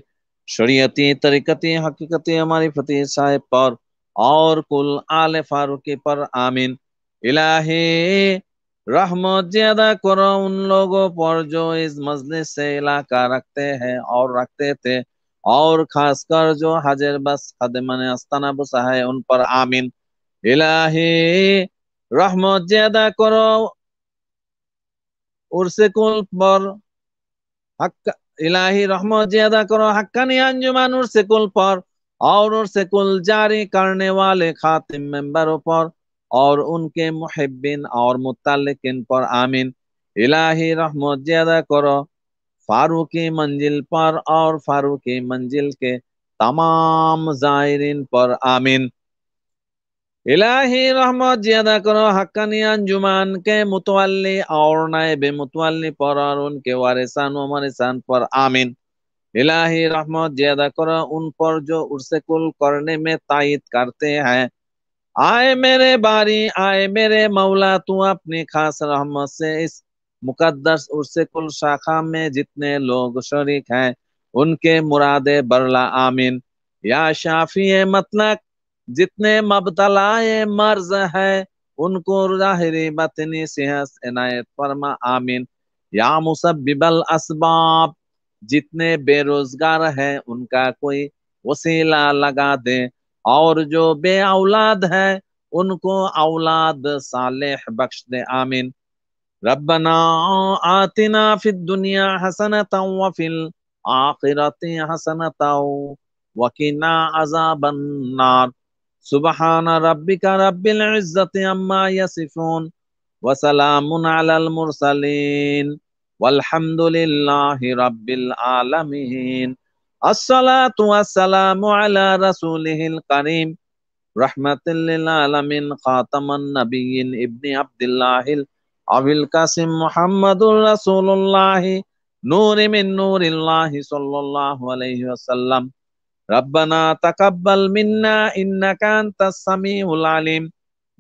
শরিয়তি তরিকতি হকিকতি আমারি ফতি সাহেব পর আর কুল আলে ফারুকি পর আমিন ইলাহি رحمت زیادہ کرو ان لوگوں پر جو اس مجلس سے علاقہ رکھتے ہیں اور رکھتے تھے اور خاص کر جو حجر بس خدمان استانہ بسا ہے ان پر آمین الہی رحمت زیادہ کرو ارسکل پر حق الہی رحمت زیادہ کرو حقانی انجمان ارسکل پر اور ارسکل جاری کرنے والے خاتم ممبروں پر اور ان کے محبین اور متعلقین پر آمین الہی رحمت زیادہ کرو فاروقی منزل پر اور فاروقی منزل کے تمام زائرین پر آمین الہی رحمت زیادہ کرو حقانی انجمان کے متولی اور نائب متولی پر اور ان کے وارثان و مرثان پر آمین الہی رحمت زیادہ کرو ان پر جو ارسکل کرنے میں تائید کرتے ہیں آئے میرے باری آئے میرے مولا تو اپنی خاص رحمت سے اس مقدس شاخہ میں جتنے لوگ شریک ہیں ان کے مراد برلا آمین یا شافی مطلق جتنے مبتلا مرض ہے ان کو ظاہری بطنی صحت عنایت فرما آمین یا مسبب الاسباب جتنے بے روزگار ہیں ان کا کوئی وسیلہ لگا دے اور جو بے اولاد ہے ان کو اولاد صالح بخش دے آمین ربنا آتنا فی الدنیا حسنتا وفی الآخرت حسنتا نا عذاب النار سبحان ربک رب العزت عما للہ رب العالمین আসসালাতু আসসালামু আলা রাসূলিহিল কারীম রাহমাতুল আলামিন খাতামান নাবিয়িন ইবনে আব্দুল্লাহিল আবিল কাসিম মুহাম্মাদুর রাসূলুল্লাহি নূরে মিন নূরিল্লাহি সাল্লাল্লাহু আলাইহি ওয়াসাল্লাম রব্বানা তাকাব্বাল মিন্না ইন্নাকা আনতাস সামিউল আলিম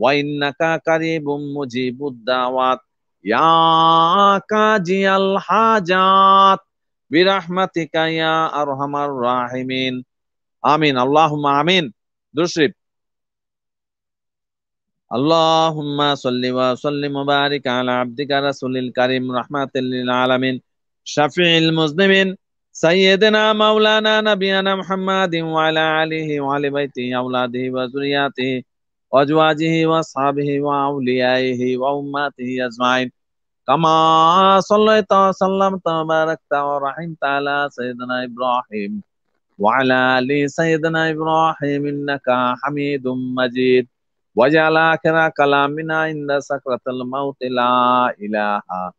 ওয়া ইন্নাকা কারীবুম মুজিবুদ দাওয়াত ইয়া কাজিয়াল হাজাত বিরাহমাতিকা ইয়া আরহামার রাহিমিন আমিন আল্লাহুম্মা আমিন দুশরিফ আল্লাহুম্মা সাল্লি ওয়া সাল্লিম মুবারিক আলা আবদিকা রাসূলিল কারীম রাহমাতাল লিল আলামিন শাফিউল মুজনিমিন সাইয়্যিদিনা মাওলানা নবিয়ানা মুহাম্মাদিন ওয়া আলা আলিহি ওয়া আলি বাইতিহি আওলাদিহি ওয়া যুরিয়াতিহি আজমাইন كما صليت وسلمت وباركت ورحمت على سيدنا إبراهيم وعلى آل سيدنا إبراهيم إنك حميد مجيد وجعل آخر كلامنا عند سكرة الموت لا إله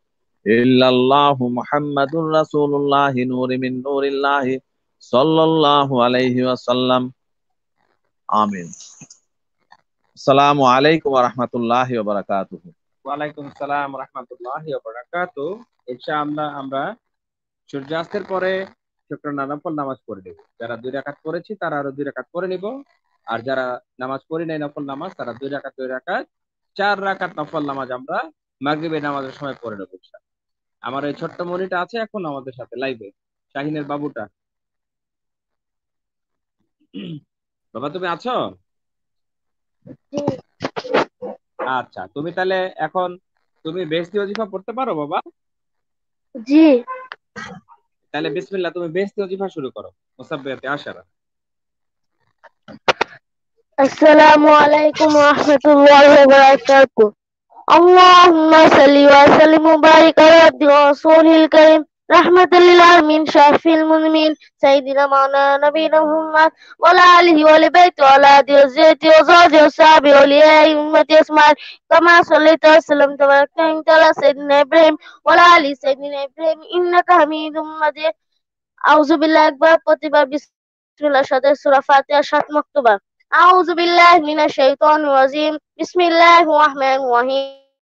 إلا الله محمد رسول الله نور من نور الله صلى الله عليه وسلم آمين السلام عليكم ورحمة الله وبركاته ওয়ালাইকুম সালাম রহমতুল্লাহ বারাকাতু ইনশাআল্লাহ আমরা সূর্যাস্তের পরে শুক্র নানাফল নামাজ পড়ে নেব যারা দুই রাকাত পড়েছি তারা আরো দুই রাকাত পড়ে নিব আর যারা নামাজ পড়ি নাই নফল নামাজ তারা দুই রাকাত দুই রাকাত চার রাকাত নফল নামাজ আমরা মাগরিবের নামাজের সময় পড়ে নেব আমার এই ছোট্ট মনিটা আছে এখন আমাদের সাথে লাইভে শাহিনের বাবুটা বাবা তুমি আছো আচ্ছা তুমি তাহলে এখন তুমি বেস্তি অজিফা পড়তে পারো বাবা জি তাহলে বিসমিল্লাহ তুমি বেস্তি অজিফা শুরু করো মুসাববিয়াতে আশারা আসসালামু আলাইকুম ওয়া রাহমাতুল্লাহি ওয়া বারাকাতুহু ওয়া সাল্লিম ওয়া বারিক আলা رسول الكريم رحمة للعالمين شافي المؤمنين سيدنا مولانا نبينا محمد وعلى آله ولبيته وعلى آله وزيته وزوجه وصحبه وأولياء أمتي أسمعي كما صليت وسلم تبارك على سيدنا إبراهيم وعلى آله سيدنا إبراهيم إنك حميد مجيد أعوذ بالله أكبر প্রতিবার بسم الله شهد سورة فاتحة شهد مكتوبة أعوذ بالله من الشيطان الرجيم بسم الله الرحمن الرحيم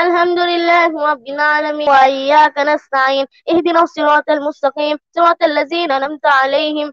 الحمد لله رب العالمين وإياك نستعين اهدنا الصراط المستقيم صراط الذين أنعمت عليهم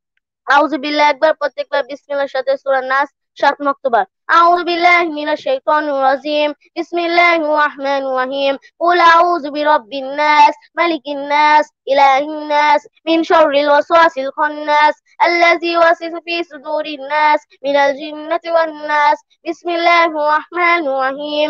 আউযুবিল্লাহ একবার بسم الله সাথে سورة الناس সাত মক্তবার أعوذ بالله من الشيطان الرجيم بسم الله الرحمن الرحيم قل أعوذ برب الناس ملك الناس إله الناس من شر الوسواس الخناس الذي يوسوس في صدور الناس من الجنة والناس بسم الله الرحمن الرحيم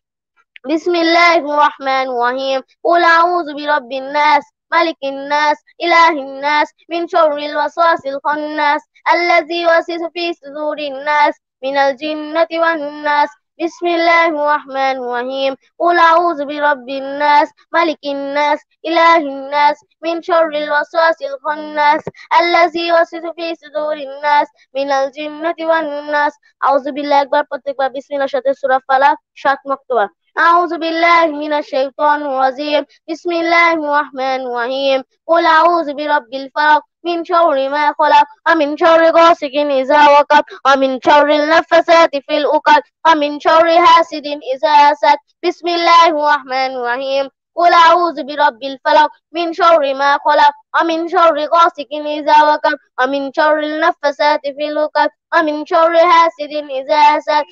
بسم الله الرحمن الرحيم قل أعوذ برب الناس ملك الناس إله الناس من شر الوسواس الخناس الذي يوسوس في صدور الناس من الجنة والناس بسم الله الرحمن الرحيم قل أعوذ برب الناس ملك الناس إله الناس من شر الوسواس الخناس الذي يوسوس في صدور الناس من الجنة والناس أعوذ بالله أكبر بسم الله সাথে সূরা فلا সাত مكتوبة أعوذ بالله من الشيطان الرجيم بسم الله الرحمن الرحيم قل أعوذ برب الفلق من شر ما خلق ومن شر غاسق إذا وقب ومن شر النفسات في الأقل ومن شر حاسد إذا حسد بسم الله الرحمن الرحيم قل أعوذ برب الفلق من شر ما خلق ومن شر غاسق إذا وقب ومن شر النفسات في الأقل ومن شر حاسد إذا حسد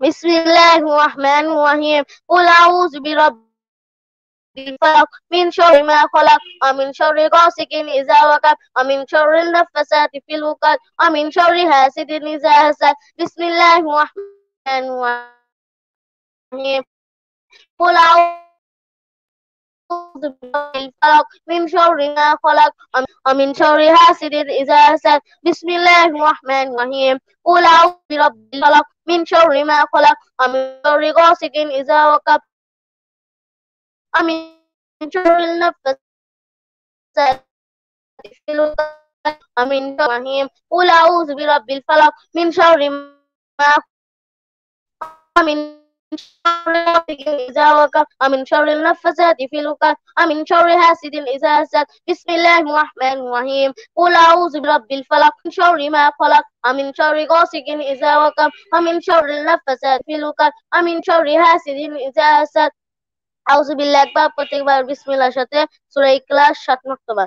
بسم الله الرحمن الرحيم قل أعوذ برب الفلق من شر ما خلق ومن شر غاسق إذا وقب ومن شر النفسات في الوقت ومن شر حاسد إذا حسد بسم الله الرحمن الرحيم قل أعوذ الفلق من شر ما خلق ومن شر حاسد إذا حسد بسم الله الرحمن الرحيم قل أعوذ برب الفلق من شر ما خلق ومن شر غاسق إذا وقب ومن شر النفس ومن شر الرحيم قل أعوذ برب الفلق من شر ما خلق ومن شر إذا وقف ومن شر النفاثات في الوقت ومن شر حاسد إذا حسد بسم الله الرحمن الرحيم قل أعوذ برب الفلق من شر ما خلق ومن شر غاسق إذا وقف ومن شر النفاثات في الوقت ومن شر حاسد إذا حسد أعوذ بالله أكبر بسم الله সাথে سورة ইখলাস 7 নম্বর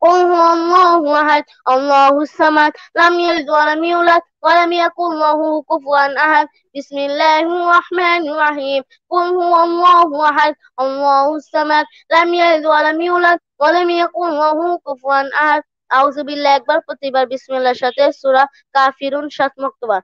قل هو الله أحد الله الصمد لم يلد ولم يولد ولم يكن له كفوا أحد بسم الله الرحمن الرحيم قل هو الله أحد الله الصمد لم يلد ولم يولد ولم يكن له كفوا أحد أعوذ بالله أكبر بسم الله সাথে سورة কাফিরুন সাত مكتوبة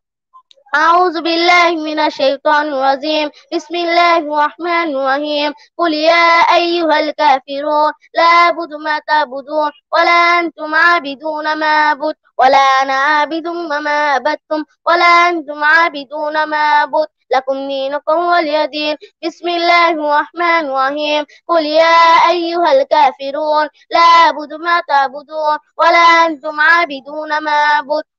أعوذ بالله من الشيطان الرجيم بسم الله الرحمن الرحيم قل يا أيها الكافرون لا أعبد ما تعبدون ولا أنتم عابدون ما أعبد ولا أنا عابد ما عبدتم ولا أنتم عابدون ما أعبد لكم دينكم ولي دين بسم الله الرحمن الرحيم قل يا أيها الكافرون لا أعبد ما تعبدون ولا أنتم عابدون ما أعبد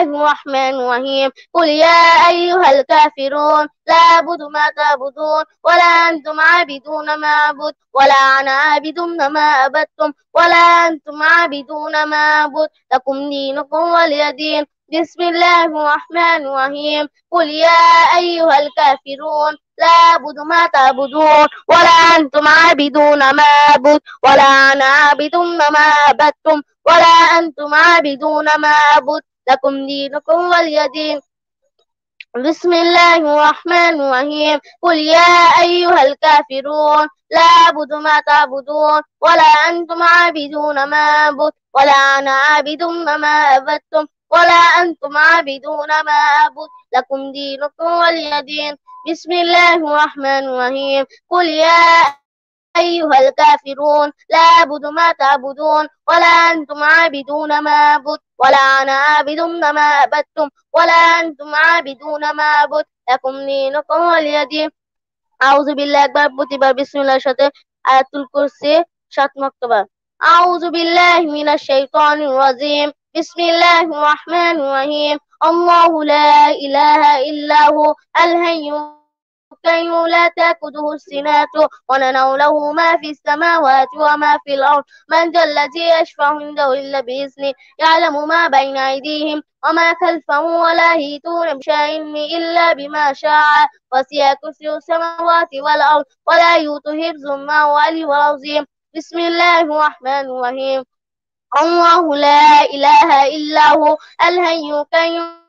الرحمن الرحيم قل يا أيها الكافرون لا أعبد ما تعبدون ولا أنتم عابدون ما أعبد ولا أنا عابد ما عبدتم ولا أنتم عابدون ما أعبد لكم دينكم ولي دين بسم الله الرحمن الرحيم قل يا أيها الكافرون لا أعبد ما تعبدون ولا أنتم عابدون ما أعبد ولا أنا عابد ما عبدتم ولا أنتم عابدون ما أعبد لكم دينكم ولي دين بسم الله الرحمن الرحيم قل يا أيها الكافرون لا أعبد ما تعبدون ولا أنتم عابدون ما أعبد ولا أنا عابد ما عبدتم ولا أنتم عابدون ما أعبد لكم دينكم ولي دين بسم الله الرحمن الرحيم قل يا أيها الكافرون لا أعبد ما تعبدون ولا أنتم عابدون ما أعبد ولا أنا عابد ما عبدتم ولا أنتم عابدون ما أعبد لكم دينكم ولي دين أعوذ بالله أكبر بسم الله সাথে آية الكرسي সাত مكتبة أعوذ بالله من الشيطان الرجيم بسم الله الرحمن الرحيم الله لا إله إلا هو الهي ركيا لا تاكده السنات وننو له ما في السماوات وما في الأرض من ذا الذي يشفع عنده إلا بإذنه يعلم ما بين أيديهم وما خلفهم ولا يهيتون بشيء إلا بما شاء وسيا كرسي السماوات والأرض ولا يؤت حفظ ما علي والعظيم بسم الله الرحمن الرحيم الله لا إله إلا هو الهي القيوم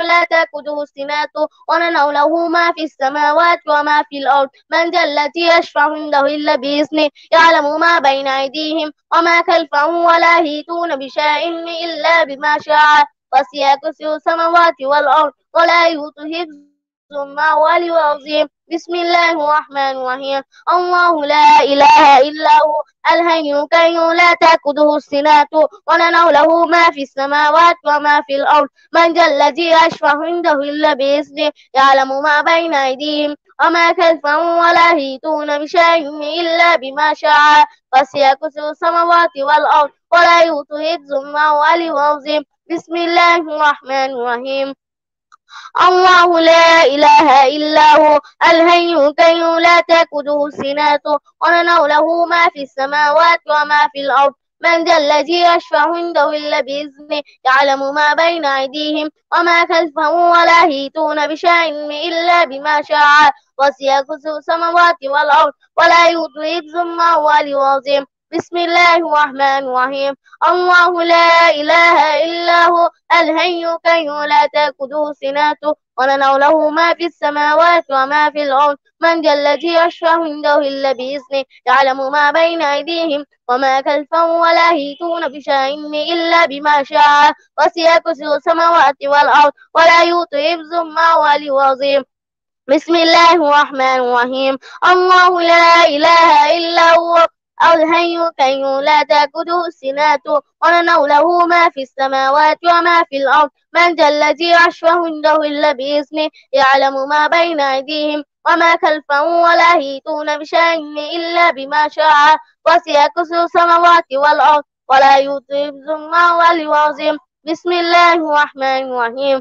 لا تأكده سنات ولا له ما في السماوات وما في الأرض من ذا الذي يشفع عنده إلا بإذنه يعلم ما بين أيديهم وما خلفهم ولا يهيتون بشيء إلا بما شاء وسع كرسي السماوات والأرض ولا يؤتي ثم الموال وعظيم بسم الله الرحمن الرحيم الله لا إله إلا هو الهي كي لا تأخذه السنة ولا له ما في السماوات وما في الأرض من ذا الذي يشفع عنده إلا بإذنه يعلم ما بين أيديهم وما خلفهم ولا يهيتون بشيء إلا بما شاء فسيكسر السماوات والأرض ولا يؤتوا حفظ ولي بسم الله الرحمن الرحيم الله لا إله إلا هو الهي الكي لا تأخذه سنة ولا له ما في السماوات وما في الأرض من ذا الذي يشفع عنده إلا بإذنه يعلم ما بين أيديهم وما خلفهم ولا يهيتون بشيء إلا بما شاء وسيكسر كرسي السماوات والأرض ولا يدرك ثم هو العظيم بسم الله الرحمن الرحيم الله لا إله إلا هو الهي كي لا تأخذه سنة ولا له ما في السماوات وما في الأرض من ذا الذي يشفع عنده إلا بإذنه يعلم ما بين أيديهم وما خلفهم ولا يهيتون بشيء إلا بما شاء وسع السماوات والأرض ولا يطيب ما ولي عظيم بسم الله الرحمن الرحيم الله لا إله إلا هو أو الهي كي لا تأكده السنات وننو له ما في السماوات وما في الأرض من ذا الذي عشفه عنده إلا بإذنه يعلم ما بين أيديهم وما خلفهم ولا يهيتون بشيء إلا بما شاء وسع كسر السماوات والأرض ولا يطيب ما والعظيم بسم الله الرحمن الرحيم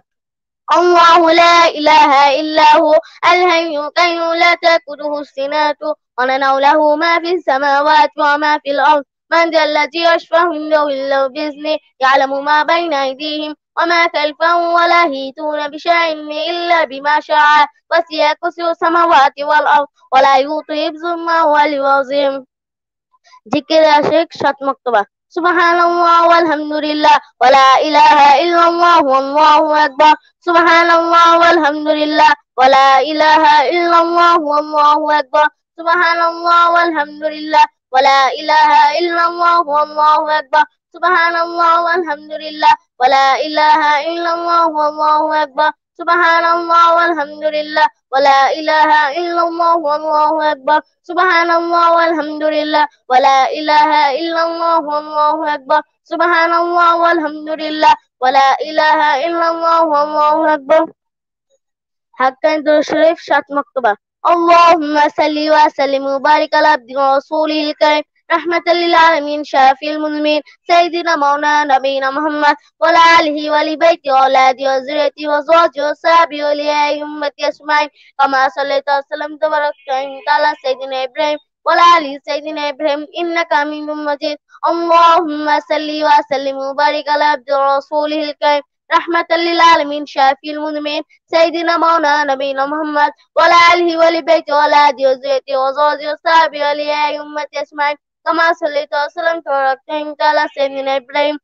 الله لا إله إلا هو الهي القيوم لا تأكله السنات وننوا له ما في السماوات وما في الأرض من ذا الذي يشفع عنده إلا بإذنه يعلم ما بين أيديهم وما خلفهم ولا يهيتون بشيء إلا بما شاء وسع كرسي السماوات والأرض ولا يطيب حفظ ما العظيم ذكر الشيخ شات مكتبة سبحان الله والحمد لله ولا إله إلا الله والله أكبر سبحان الله والحمد لله ولا إله إلا الله والله أكبر سبحان الله والحمد لله ولا إله إلا الله والله أكبر سبحان الله والحمد لله ولا إله إلا الله والله أكبر سبحان الله والحمد لله ولا إله إلا الله والله أكبر سبحان الله والحمد لله ولا إله إلا الله والله أكبر سبحان الله والحمد لله ولا إله إلا الله والله أكبر حقا درشريف شات مكتبه اللهم صل وسلم وبارك على عبد ورسوله الكريم رحمة للعالمين شافي المذنبين سيدنا مولانا نبينا محمد وعلى آله ولبيته وأولاده وذريته وزوجه وصحابه وليائه أمتي أجمعين كما صليت وسلم تبارك على سيدنا إبراهيم وعلى آله سيدنا إبراهيم إنك حميد مجيد اللهم صل وسلم وبارك على عبد رسوله الكريم رحمة للعالمين شافي المذنبين سيدنا مولانا نبينا محمد ولا آله ولبيته وعلى آله وزيته وزوجه وصحبه ولياء أمة أجمعين كما صليت وسلمت وباركت على سيدنا إبراهيم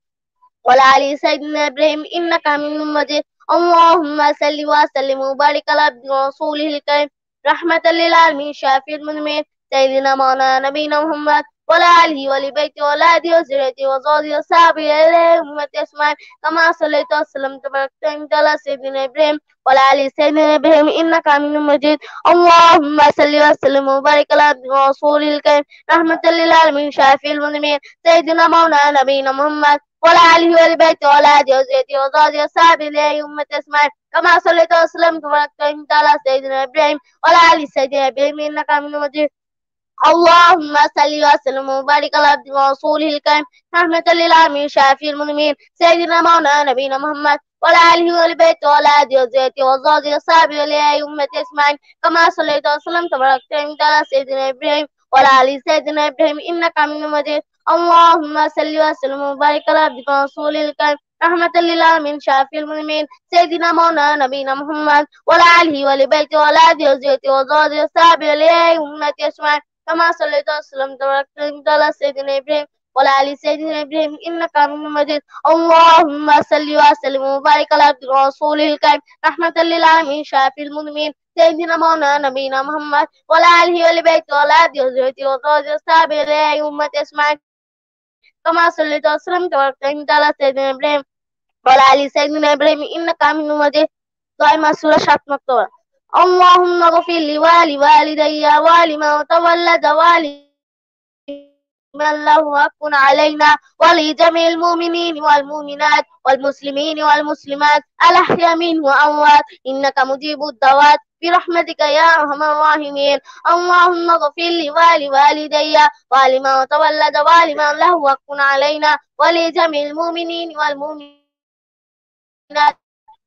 ولا علي سيدنا إبراهيم إنك من مجيد اللهم صل وسلم وبارك على رسوله الكريم رحمة للعالمين شافي المذنبين سيدنا مولانا نبينا محمد ولآله ولبيت ولادي وزريتي وزوجي وصحبي إليه أمتي أجمعين كما صليت وسلمت وباركت على سيدنا إبراهيم وعلى آل سيدنا إبراهيم إنك حميد مجيد اللهم صل وسلم وبارك على رسول الكريم رحمة للعالمين شافي المذنبين سيدنا مولانا نبينا محمد ولا ولا بيت ولا دي وزريتي وزوجي وصابي إليه أمتي أجمعين كما صليت وسلمت وباركت على سيدنا إبراهيم ولا علي سيدنا إبراهيم إنك حميد مجيد اللهم صل وسلم وبارك على عبد ورسوله الكريم رحمة للعالمين شافي المؤمنين سيدنا مولانا نبينا محمد وعلى آله والبيت وعلى آله وزيته وزوجه وصحبه ولي أمة إسماعيل كما صليت وسلم تبارك على سيدنا إبراهيم وعلى اله سيدنا إبراهيم إنك من مجيد اللهم صل وسلم وبارك على عبد ورسوله الكريم رحمة للعالمين شافي المؤمنين سيدنا مولانا نبينا محمد وعلى آله والبيت وعلى آله وزيته وزوجه وصحبه ولي أمة إسماعيل كما صليت وسلمت وباركت على سيدنا إبراهيم وعلى آل سيدنا إبراهيم إنك حميد مجيد اللهم صل وسلم وبارك على عبدك ورسوله الكريم رحمة للعالمين شافي المؤمنين سيدنا مولانا نبينا محمد وعلى آله ولبيته وعلى آله وزوجته وزوجه وصحبه إلى أمة إسماعيل كما صليت وسلمت وباركت على سيدنا إبراهيم وعلى آل سيدنا إبراهيم إنك حميد مجيد دائما سورة شاتمة اللهم اغفر لي ولوالدي ولمن تولد ولمن له حق علينا ولجميع المؤمنين والمؤمنات والمسلمين والمسلمات الأحياء منه وأموات إنك مجيب الدوات برحمتك يا أرحم الراحمين اللهم اغفر لي ولوالدي ولمن تولد ولمن له حق علينا ولجميع المؤمنين والمؤمنات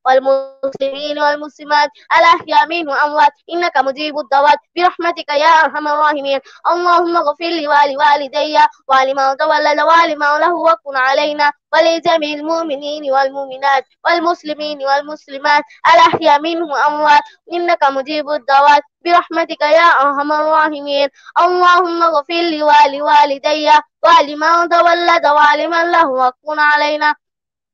والمسلمين والمسلمات الأحياء منهم أموات إنك مجيب الدعوات برحمتك يا أرحم الراحمين اللهم اغفر لي ولوالدي ولمن تولد ولمن له وكن علينا ولجميع المؤمنين والمؤمنات والمسلمين والمسلمات الأحياء منهم أموات إنك مجيب الدعوات برحمتك يا أرحم الراحمين اللهم اغفر لي ولوالدي ولمن تولد ولمن له وكن علينا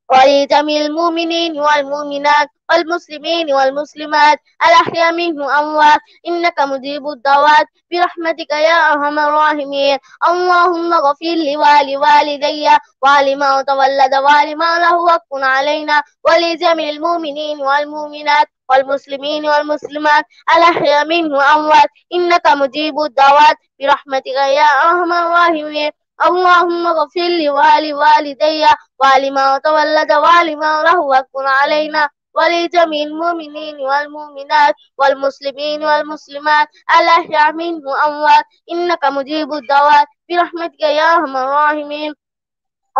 ولجميع المؤمنين والمؤمنات والمسلمين والمسلمات الأحياء منهم أموات إنك مجيب الدعوات برحمتك يا أرحم الراحمين اللهم اغفر ولوالدي ولما تولد ولما له وقف علينا ولجميع المؤمنين والمؤمنات والمسلمين والمسلمات الأحياء منهم أموات إنك مجيب الدعوات برحمتك يا أرحم الراحمين اللهم اغفر لي ولوالدي ولمن تولد ولمن له واكن علينا ولجميع المؤمنين والمؤمنات والمسلمين والمسلمات الأحياء منه أموات إنك مجيب الدوات برحمتك يا أرحم الراحمين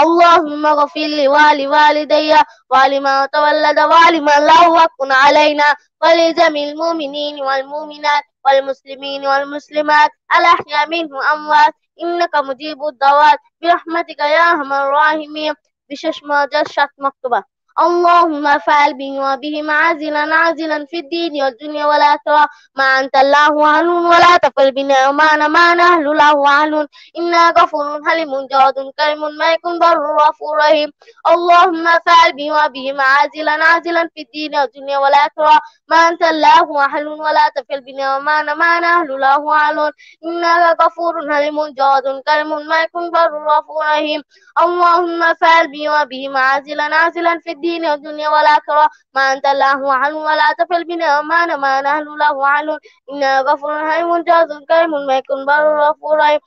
اللهم اغفر لي ولوالدي ولما تولد ولما له وكن علينا ولجميع المؤمنين والمؤمنات والمسلمين والمسلمات الأحياء منه أموات ইন্নাকা মুজিবুদ দাওয়াত বিরহমাতিকা ইয়া আরহামার রাহিমিন বিশেষ মোনাজাত সাত মক্তবা اللهم فعل بي وبهم عاجلا عاجلا في الدين والدنيا ولا والآخرة ما أنت الله أهل ولا تفعل بنا وما ما نهل له أهل إنا غفور حليم جواد كريم ما يكون بر غفور رحيم اللهم فعل بي وبهم عاجلا عاجلا في الدين والدنيا ولا والآخرة ما أنت الله أهل ولا تفعل بنا وما ما نهل له أهل إنا غفور حليم جواد كريم ما يكون بر غفور رحيم اللهم فعل بي وبهم عاجلا عاجلا في الدين والدنيا والآخرة ما أنت الله عنه ولا تفعل بنا ما ما نهل له عنه إنا غفور حليم جاز كريم ما يكون بر غفور رحيم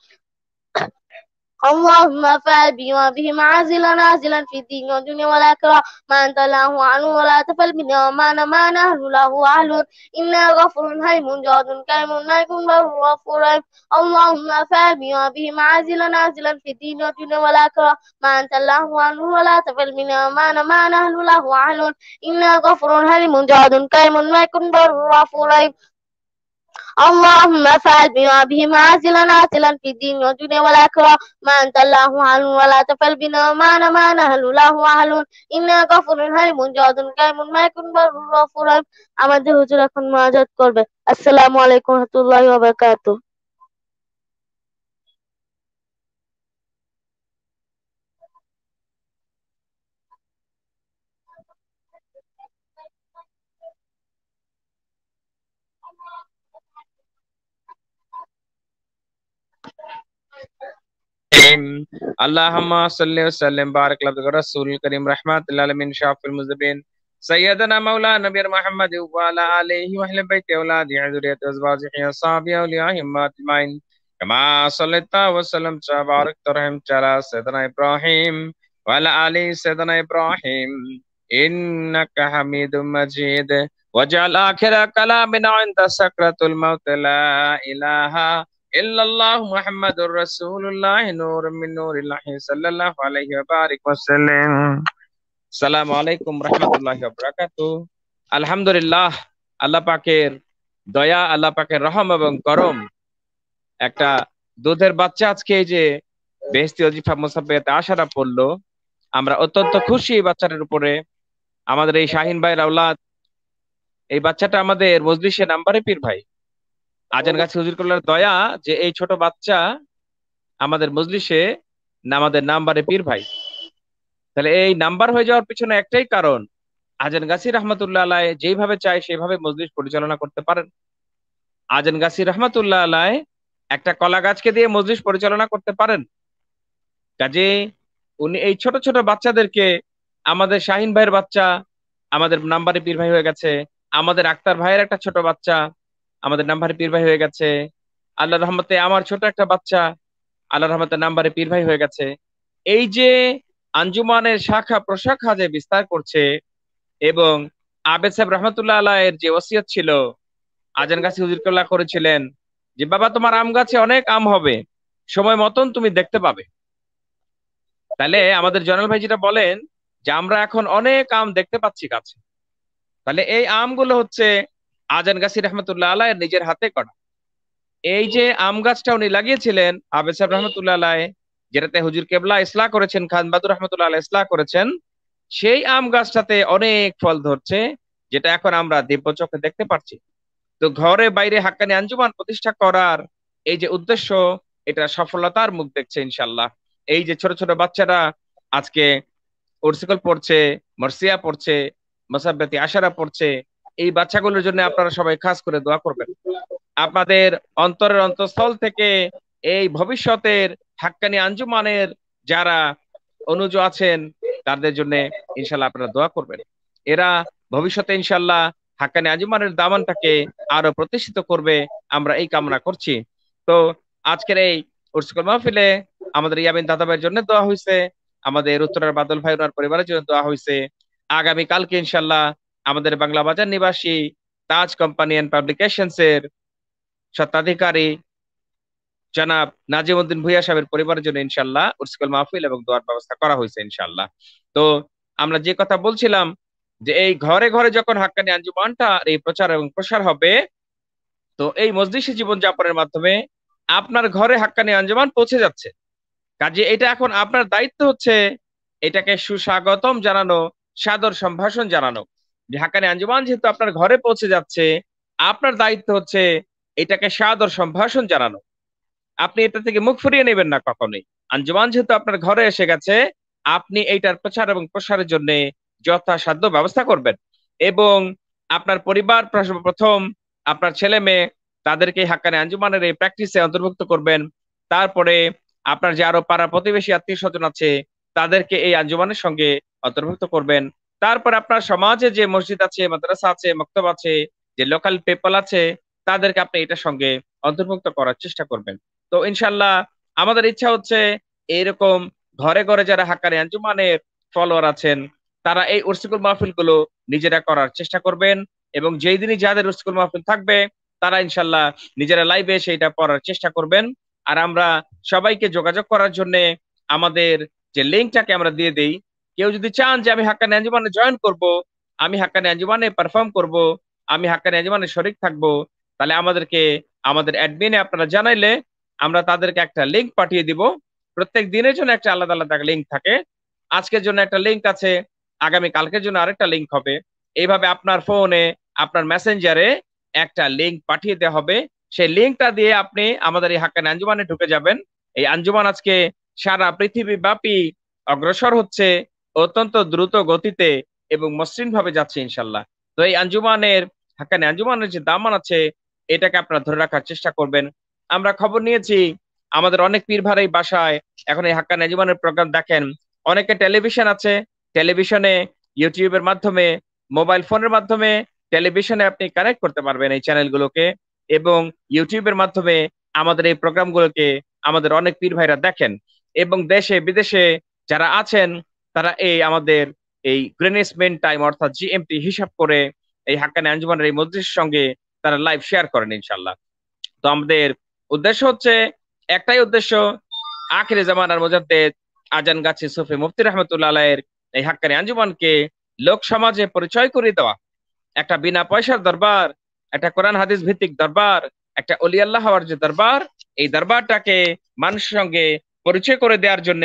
اللهم فابي بي وبهم عازلا نازلا في الدين والدنيا والآخرة ما أنت له عنه ولا تفل من وما ما نهل له أهل إنا غفور هيم جاد كيم نايف بر غفور اللهم فابي بي وبهم عازلا نازلا في الدين والدنيا والآخرة ما أنت له عنه ولا تفل من وما ما نهل له أهل إنا غفور هيم جاد كيم نايف بر غفور اللهم فعل بما بهم عاجلا عاجلا في الدين والدنيا والآخرة ما انت الله أهل ولا تفعل بنا ما ما نهل له أهل إنا غفور هرم جاد قائم ما يكون غفور আমাদের হুজুর এখন মাজাত করবে আসসালামু আলাইকুম রহমতুল্লাহি ওয়া বারাকাতুহু الرحيم اللهم صل وسلم بارك على رسول الكريم رحمة العالمين شاف المذبين سيدنا مولانا نبي محمد وعلى آله وأهل بيت أولاده وذريته وأزواجه أولياء همات أجمعين كما صليت وسلم تبارك ترحم على سيدنا إبراهيم وعلى آل سيدنا إبراهيم إنك حميد مجيد وجعل آخر كلامنا عند سكرة الموت لا إله إلا ইল্লাল্লাহ মুহাম্মাদুর রাসূলুল্লাহ নূর মিন নূরিল্লাহ সাল্লাল্লাহু আলাইহি ওয়া বারিক ওয়াসাল্লাম আসসালামু আলাইকুম রাহমাতুল্লাহি ওয়া বারাকাতুহু আলহামদুলিল্লাহ আল্লাহ পাকের দয়া আল্লাহ পাকের রহম এবং করম একটা দুধের বাচ্চা আজকে এই যে বেহস্তি অজিফা মুসাফিয়াতে আশারা পড়লো আমরা অত্যন্ত খুশি এই বাচ্চাটার উপরে আমাদের এই শাহিন ভাই রাউলাত এই বাচ্চাটা আমাদের মজলিসে নাম্বারে পীর ভাই আজান গাছে হুজুর করলার দয়া যে এই ছোট বাচ্চা আমাদের মজলিসে আমাদের নাম্বারে পীর ভাই তাহলে এই নাম্বার হয়ে যাওয়ার পিছনে একটাই কারণ আজান গাছি রহমতুল্লাহ আলাই যেইভাবে চায় সেইভাবে মজলিস পরিচালনা করতে পারেন আজান গাছি রহমতুল্লাহ আলায় একটা কলা গাছকে দিয়ে মজলিস পরিচালনা করতে পারেন কাজে উনি এই ছোট ছোট বাচ্চাদেরকে আমাদের শাহিন ভাইয়ের বাচ্চা আমাদের নাম্বারে পীর ভাই হয়ে গেছে আমাদের আক্তার ভাইয়ের একটা ছোট বাচ্চা আমাদের নাম্বারে পীর ভাই হয়ে গেছে আল্লাহ রহমতে আমার ছোট একটা বাচ্চা আল্লাহ রহমতে নাম্বারে পীর ভাই হয়ে গেছে এই যে আঞ্জুমানের শাখা প্রশাখা যে বিস্তার করছে এবং আবেদ সাহেব রহমতুল্লাহ আল্লাহ এর যে ওসিয়ত ছিল আজান গাছি হুজুরকুল্লাহ করেছিলেন যে বাবা তোমার আম গাছে অনেক আম হবে সময় মতন তুমি দেখতে পাবে তাহলে আমাদের জনাল ভাই যেটা বলেন যে আমরা এখন অনেক আম দেখতে পাচ্ছি গাছে তাহলে এই আমগুলো হচ্ছে আজান গাছি রহমতুল্লাহ আলাহ নিজের হাতে করা এই যে আম গাছটা উনি লাগিয়েছিলেন আবেদ সাহেব রহমতুল্লাহ আলাহ যেটাতে হুজুর কেবলা ইসলা করেছেন খান বাদুর রহমতুল্লাহ আলাহ ইসলা করেছেন সেই আম গাছটাতে অনেক ফল ধরছে যেটা এখন আমরা দিব্য চোখে দেখতে পারছি তো ঘরে বাইরে হাক্কানি আঞ্জুমান প্রতিষ্ঠা করার এই যে উদ্দেশ্য এটা সফলতার মুখ দেখছে ইনশাল্লাহ এই যে ছোট ছোট বাচ্চারা আজকে ওরসিকল পড়ছে মার্সিয়া পড়ছে মসাব্বাতি আশারা পড়ছে এই বাচ্চাগুলোর জন্য আপনারা সবাই খাস করে দোয়া করবেন আপনাদের অন্তরের অন্তঃস্থল থেকে এই ভবিষ্যতের হাক্কানি আঞ্জুমানের যারা অনুজ আছেন তাদের জন্য ইনশাল্লাহ আপনারা দোয়া করবেন এরা ভবিষ্যতে ইনশাল্লাহ হাক্কানি আঞ্জুমানের দামানটাকে আরো প্রতিষ্ঠিত করবে আমরা এই কামনা করছি তো আজকের এই উর্সুকুল মাহফিলে আমাদের ইয়ামিন দাদাভাইয়ের জন্য দোয়া হয়েছে আমাদের উত্তরার বাদল ভাই পরিবারের জন্য দেওয়া হয়েছে আগামী কালকে ইনশাল্লাহ আমাদের বাংলা বাজার নিবাসী তাজ কোম্পানি অ্যান্ড পাবলিকেশনস এর স্বত্বাধিকারী জনাব নাজিমউদ্দিন ভুইয়া সাহেবের পরিবারের জন্য ইনশাল্লাহ উর্সিকুল মাহফিল এবং দোয়ার ব্যবস্থা করা হয়েছে ইনশাল্লাহ তো আমরা যে কথা বলছিলাম যে এই ঘরে ঘরে যখন হাক্কানি আঞ্জুমানটা এই প্রচার এবং প্রসার হবে তো এই মজলিসে জীবনযাপনের মাধ্যমে আপনার ঘরে হাক্কানি আঞ্জুমান পৌঁছে যাচ্ছে কাজে এটা এখন আপনার দায়িত্ব হচ্ছে এটাকে সুস্বাগতম জানানো সাদর সম্ভাষণ জানানো যে আঞ্জুমান যেহেতু আপনার ঘরে পৌঁছে যাচ্ছে আপনার দায়িত্ব হচ্ছে এটাকে সাদর সম্ভাষণ জানানো আপনি এটা থেকে মুখ ফুরিয়ে নেবেন না কখনোই আঞ্জুমান যেহেতু আপনার ঘরে এসে গেছে আপনি এইটার প্রচার এবং প্রসারের জন্য যথাসাধ্য ব্যবস্থা করবেন এবং আপনার পরিবার প্রথম আপনার ছেলে মেয়ে তাদেরকে হাক্কানি আঞ্জুমানের এই প্র্যাকটিসে অন্তর্ভুক্ত করবেন তারপরে আপনার যে আরো পাড়া প্রতিবেশী আত্মীয় স্বজন আছে তাদেরকে এই আঞ্জুমানের সঙ্গে অন্তর্ভুক্ত করবেন তারপর আপনার সমাজে যে মসজিদ আছে মাদ্রাসা আছে মক্তব আছে যে লোকাল পেপল আছে তাদেরকে আপনি এটার সঙ্গে অন্তর্ভুক্ত করার চেষ্টা করবেন তো ইনশাল্লাহ আমাদের ইচ্ছা হচ্ছে এরকম ঘরে ঘরে যারা হাকারি আঞ্জুমানের ফলোয়ার আছেন তারা এই উর্সিকুল মাহফিল গুলো নিজেরা করার চেষ্টা করবেন এবং যেই দিনই যাদের উর্সিকুল মাহফিল থাকবে তারা ইনশাল্লাহ নিজেরা লাইভে সেইটা পড়ার চেষ্টা করবেন আর আমরা সবাইকে যোগাযোগ করার জন্য আমাদের যে লিঙ্কটাকে আমরা দিয়ে দেই কেউ যদি চান যে আমি হাক্কানি আঞ্জুমানে জয়েন করব আমি হাক্কানি আঞ্জুমানে পারফর্ম করব আমি হাক্কানি আঞ্জুমানে শরিক থাকব তাহলে আমাদেরকে আমাদের অ্যাডমিনে আপনারা জানাইলে আমরা তাদেরকে একটা লিঙ্ক পাঠিয়ে দিব প্রত্যেক দিনের জন্য একটা আলাদা আলাদা লিঙ্ক থাকে আজকের জন্য একটা লিঙ্ক আছে আগামী কালকের জন্য আরেকটা লিঙ্ক হবে এইভাবে আপনার ফোনে আপনার মেসেঞ্জারে একটা লিঙ্ক পাঠিয়ে দেওয়া হবে সেই লিঙ্কটা দিয়ে আপনি আমাদের এই হাক্কানি আঞ্জুমানে ঢুকে যাবেন এই আঞ্জুমান আজকে সারা পৃথিবী ব্যাপী অগ্রসর হচ্ছে অত্যন্ত দ্রুত গতিতে এবং মসৃণ ভাবে যাচ্ছে ইনশাল্লাহ তো এই আঞ্জুমানের হাকানি হ্যাঁ, আঞ্জুমানের যে দামান আছে এটাকে আপনারা ধরে রাখার চেষ্টা করবেন আমরা খবর নিয়েছি আমাদের অনেক পীর ভাড়াই বাসায় এখন এই হাক্কান হ্যাঁ, আঞ্জুমানের প্রোগ্রাম দেখেন অনেকে টেলিভিশন আছে টেলিভিশনে ইউটিউবের মাধ্যমে মোবাইল ফোনের মাধ্যমে টেলিভিশনে আপনি কানেক্ট করতে পারবেন এই চ্যানেলগুলোকে এবং ইউটিউবের মাধ্যমে আমাদের এই প্রোগ্রামগুলোকে আমাদের অনেক পীর ভাইরা দেখেন এবং দেশে বিদেশে যারা আছেন তারা এই আমাদের এই গ্রেনেসমেন্ট টাইম অর্থাৎ জিএমটি হিসাব করে এই হাক্কানি আঞ্জুমানের এই মজলিসের সঙ্গে তারা লাইভ শেয়ার করেন ইনশাল্লাহ তো আমাদের উদ্দেশ্য হচ্ছে একটাই উদ্দেশ্য আখিরে জামানার মোজাদ্দেদ আজান গাছে সুফি মুফতি রহমতুল্লাহ আলাইয়ের এই হাক্কানি আঞ্জুমানকে লোক সমাজে পরিচয় করে দেওয়া একটা বিনা পয়সার দরবার একটা কোরআন হাদিস ভিত্তিক দরবার একটা অলি আল্লাহ হওয়ার যে দরবার এই দরবারটাকে মানুষের সঙ্গে পরিচয় করে দেওয়ার জন্য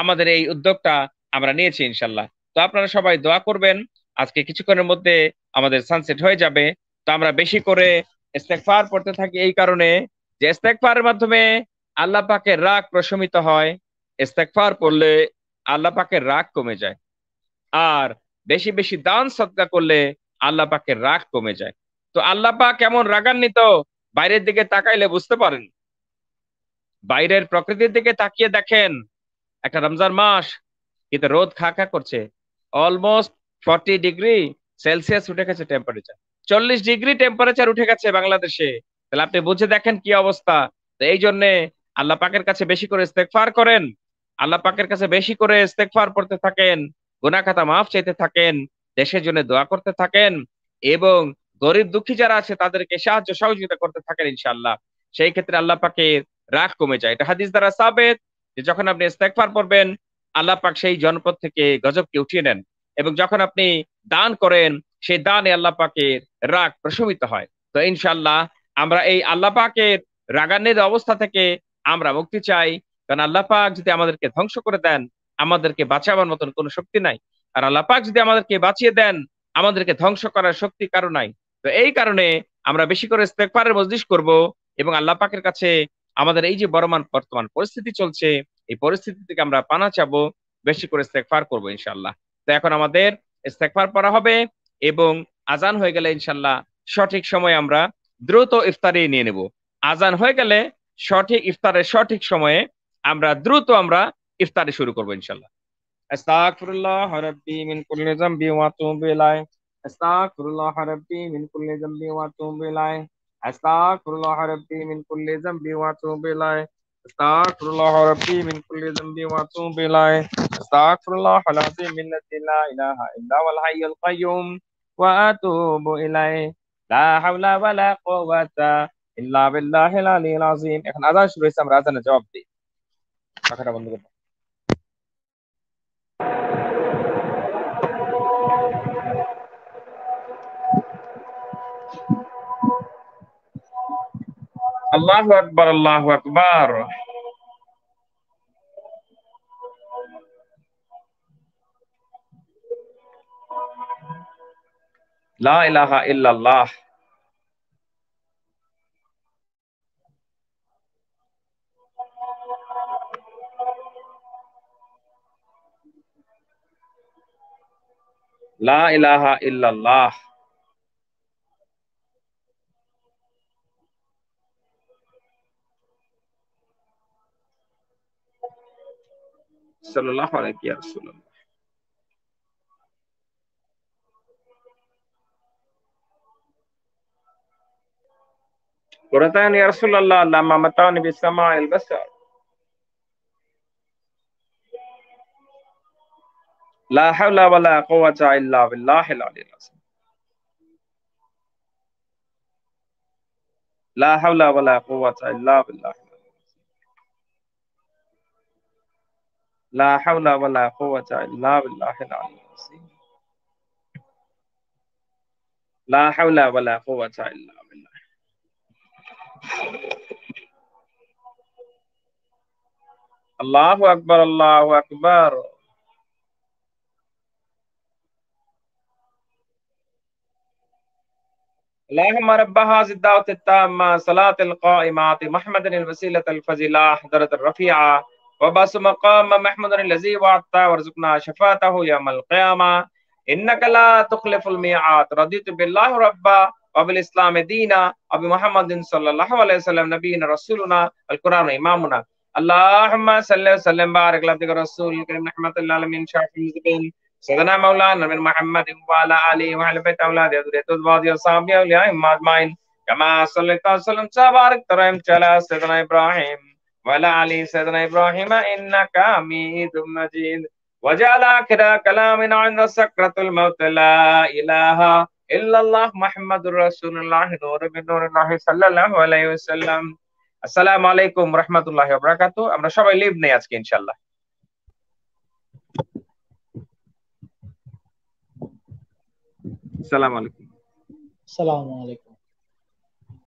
আমাদের এই উদ্যোগটা আমরা নিয়েছি ইনশাল্লাহ তো আপনারা সবাই দোয়া করবেন আজকে কিছুক্ষণের মধ্যে আমাদের সানসেট হয়ে যাবে তো আমরা বেশি করে ইস্তেকফার পড়তে থাকি এই কারণে যে ইস্তেকফারের মাধ্যমে আল্লাহ পাকের রাগ প্রশমিত হয় ইস্তেকফার পড়লে আল্লাহ পাকের রাগ কমে যায় আর বেশি বেশি দান সদকা করলে আল্লাহ পাকের রাগ কমে যায় তো আল্লাহ পাক কেমন রাগান্বিত বাইরের দিকে তাকাইলে বুঝতে পারেন বাইরের প্রকৃতির দিকে তাকিয়ে দেখেন একটা রমজান মাস কিন্তু রোদ খা খা করছে অলমোস্ট ফর্টি ডিগ্রি সেলসিয়াস উঠে গেছে টেম্পারেচার চল্লিশ ডিগ্রি টেম্পারেচার উঠে গেছে বাংলাদেশে তাহলে আপনি বুঝে দেখেন কি অবস্থা তো এই জন্য আল্লাহ পাকের কাছে বেশি করে ইস্তেকফার করেন আল্লাহ পাকের কাছে বেশি করে ইস্তেকফার করতে থাকেন গুনাখাতা মাফ চাইতে থাকেন দেশের জন্য দোয়া করতে থাকেন এবং গরিব দুঃখী যারা আছে তাদেরকে সাহায্য সহযোগিতা করতে থাকেন ইনশাল্লাহ সেই ক্ষেত্রে আল্লাহ পাকের রাগ কমে যায় এটা হাদিস দ্বারা সাবেদ যে যখন আপনি ইস্তেকফার করবেন আল্লাহ পাক সেই জনপদ থেকে গজবকে উঠিয়ে নেন এবং যখন আপনি দান করেন সেই দানে আল্লাহ পাকের রাগ প্রশমিত হয় তো ইনশাল্লাহ আমরা এই আল্লাহ পাকের রাগান্বিত অবস্থা থেকে আমরা মুক্তি চাই কারণ আল্লাহ পাক যদি আমাদেরকে ধ্বংস করে দেন আমাদেরকে বাঁচাবার মতন কোনো শক্তি নাই আর আল্লাহ পাক যদি আমাদেরকে বাঁচিয়ে দেন আমাদেরকে ধ্বংস করার শক্তি কারো নাই তো এই কারণে আমরা বেশি করে স্তেকপারের মজলিস করব এবং আল্লাহ পাকের কাছে আমাদের এই যে বর্মান বর্তমান পরিস্থিতি চলছে এই পরিস্থিতি থেকে আমরা পানা চাবো বেশি করে ইস্তেকফার করব ইনশাল্লাহ তো এখন আমাদের ইস্তেকফার পড়া হবে এবং আজান হয়ে গেলে ইনশাল্লাহ সঠিক সময় আমরা দ্রুত ইফতারে নিয়ে নেব আজান হয়ে গেলে সঠিক ইফতারের সঠিক সময়ে আমরা দ্রুত আমরা ইফতারে শুরু করবো ইনশাল্লাহ আস্তাগফিরুল্লাহ রাব্বি মিন কুল্লি যামবি ওয়া আতুবু ইলাইহি আস্তাগফিরুল্লাহ রাব্বি মিন কুল্লি যামবি ওয়া আতুবু ইলাইহি أستغفر الله ربي من كل ذنب وأتوب إليه أستغفر الله ربي من كل ذنب وأتوب إليه أستغفر الله العظيم الذي لا إله إلا هو الحي القيوم وأتوب إليه لا حول ولا قوة إلا بالله العلي العظيم احنا আদান শুরু হয়েছে আমরা دي জবাব দিই الله أكبر الله أكبر لا إله إلا الله لا إله إلا الله صلى الله عليك يا رسول الله قرتان يا رسول الله لما متاني بالسماء البصر لا حول ولا قوة إلا بالله العلي العظيم لا حول ولا قوة إلا بالله لا حول ولا قوة إلا بالله العلي العظيم لا حول ولا قوة إلا بالله الله أكبر الله أكبر اللهم رب هذه الدعوة التامة صلاة القائمات محمد الوسيلة الفزيلة حضرة الرفيعة وبس مقام محمد الذي وعدت ورزقنا شفاته يوم القيامة إنك لا تخلف الميعاد رضيت بالله ربا وبالإسلام دينا أبي محمد صلى الله عليه وسلم نبينا رسولنا القرآن إمامنا اللهم صل وسلم بارك على رسول الكريم رحمة العالمين شافي المذنبين سيدنا مولانا من محمد وعلى آله وعلى بيت أولاده وذريته وأزواجه وصحبه أولياء أجمعين كما صليت وسلمت وباركت على سيدنا إبراهيم ولا علي سيدنا إبراهيم إنك حميد مجيد وجعل آخر كلام عند سكرة الموت لا إله إلا الله محمد رسول الله نور من نور الله صلى الله عليه وسلم السلام عليكم ورحمه الله وبركاته امرا সবাই লিভ নেই আজকে ইনশাআল্লাহ السلام عليكم السلام عليكم